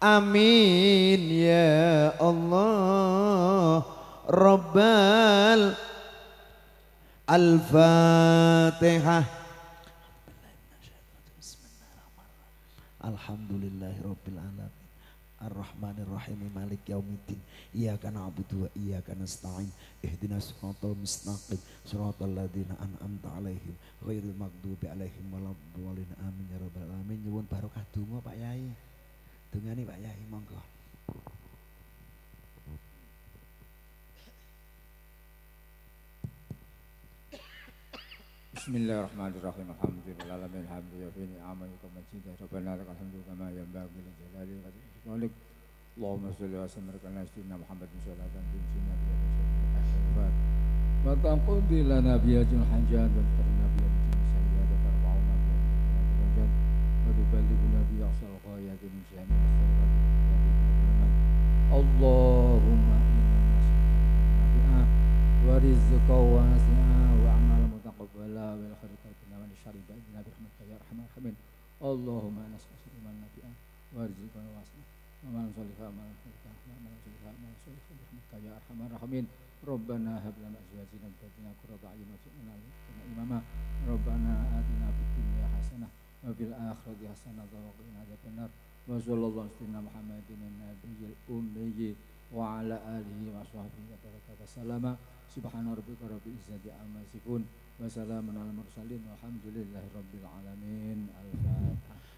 Amin ya Allah Rabbal Al-Fatihah Alhamdulillahirrabbilalamin Ar-Rahmanirrahim Malik Yaumitin. Iyyaka na'budu wa iyyaka nasta'in. Ihdinas siratal mustaqim, siratal ladzina an'amta 'alaihim, ghairil maghdubi 'alaihim waladdallin. Amin ya rabbal alamin. Nyuwun barokah donga Pak Yai. Dongane Pak Yai monggo. Bismillahirrahmanirrahim. Alhamdulillah alamin. Alhamdulillah fi ni'amatika ya majidah. Rabbana lakal hamdu kama yanbaghi li jalali wa 'azimi. Allahumma salli wa sallim Muhammad sallallahu alaihi wasallam dan tinjinya dia wa taqdi lana bi nabi ajl sayyid wa nabi ajl hanjan wa bi nabi asal ghayat min Allahumma inna nas'aluka bi a wa wa sa'a wa amal mutaqabbala wa khairat min nabi rahmatika ya arhamar rahimin Allahumma nas'aluka bi a wa amal salihah amal salihah amal salihah amal salihah ya arhamar rahimin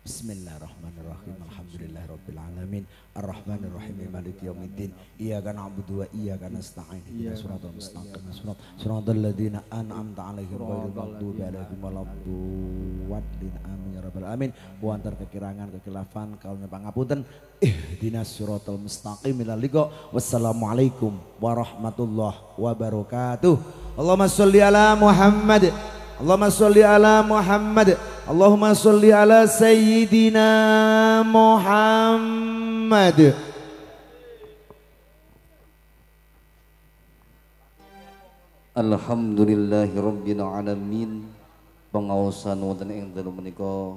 Bismillahirrahmanirrahim. Alhamdulillahirabbil Arrahmanirrahim. Maliki yaumiddin. Iyyaka na'budu wa iyyaka nasta'in. Ihdinas siratal mustaqim. Sirat ladzina an'amta 'alaihim ghairil maghdubi 'alaihim waladdallin. Amin ya rabbal alamin. Buantar kekirangan, kekilafan, karunia pangapunten. Ihdinas siratal mustaqim Ila liqa. Wassalamualaikum warahmatullahi wabarakatuh. Allahumma sholli ala Muhammad. Allahumma sholli ala Muhammad. Allahumma salli ala sayyidina Muhammad Alhamdulillahi rabbil alamin pengawasan wonten yang dalu menikah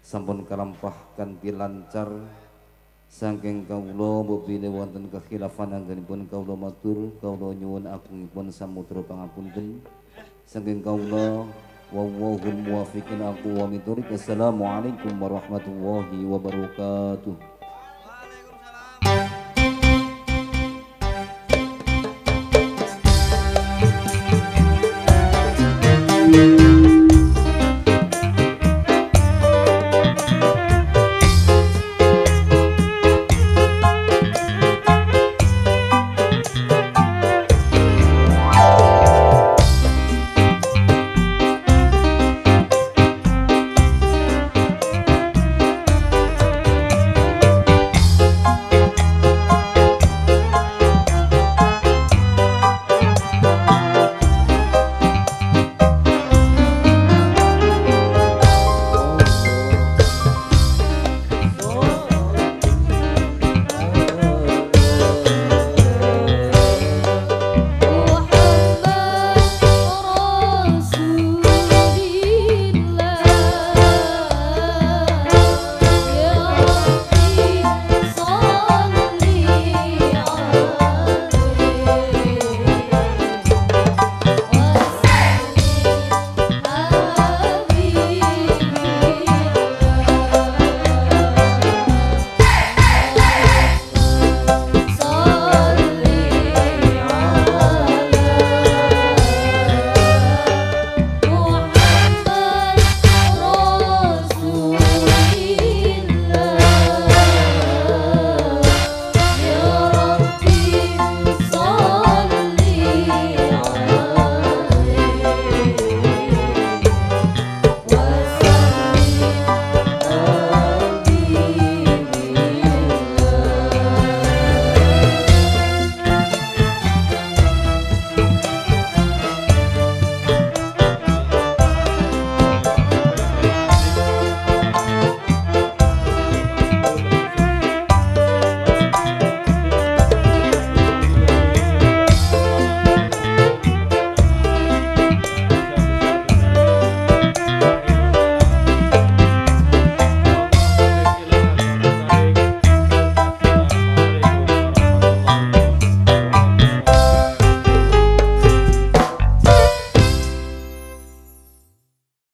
sampun kalampah pilancar lancar kaulo kawula mbukine wonten kekhilafan anggenipun kaulo matur Kaulo nyuwun agungipun samudra pangapunten Sangking kaulo wallahul muwafiqin aqwa min dhurriyyati assalamualaikum warahmatullahi wabarakatuh thank you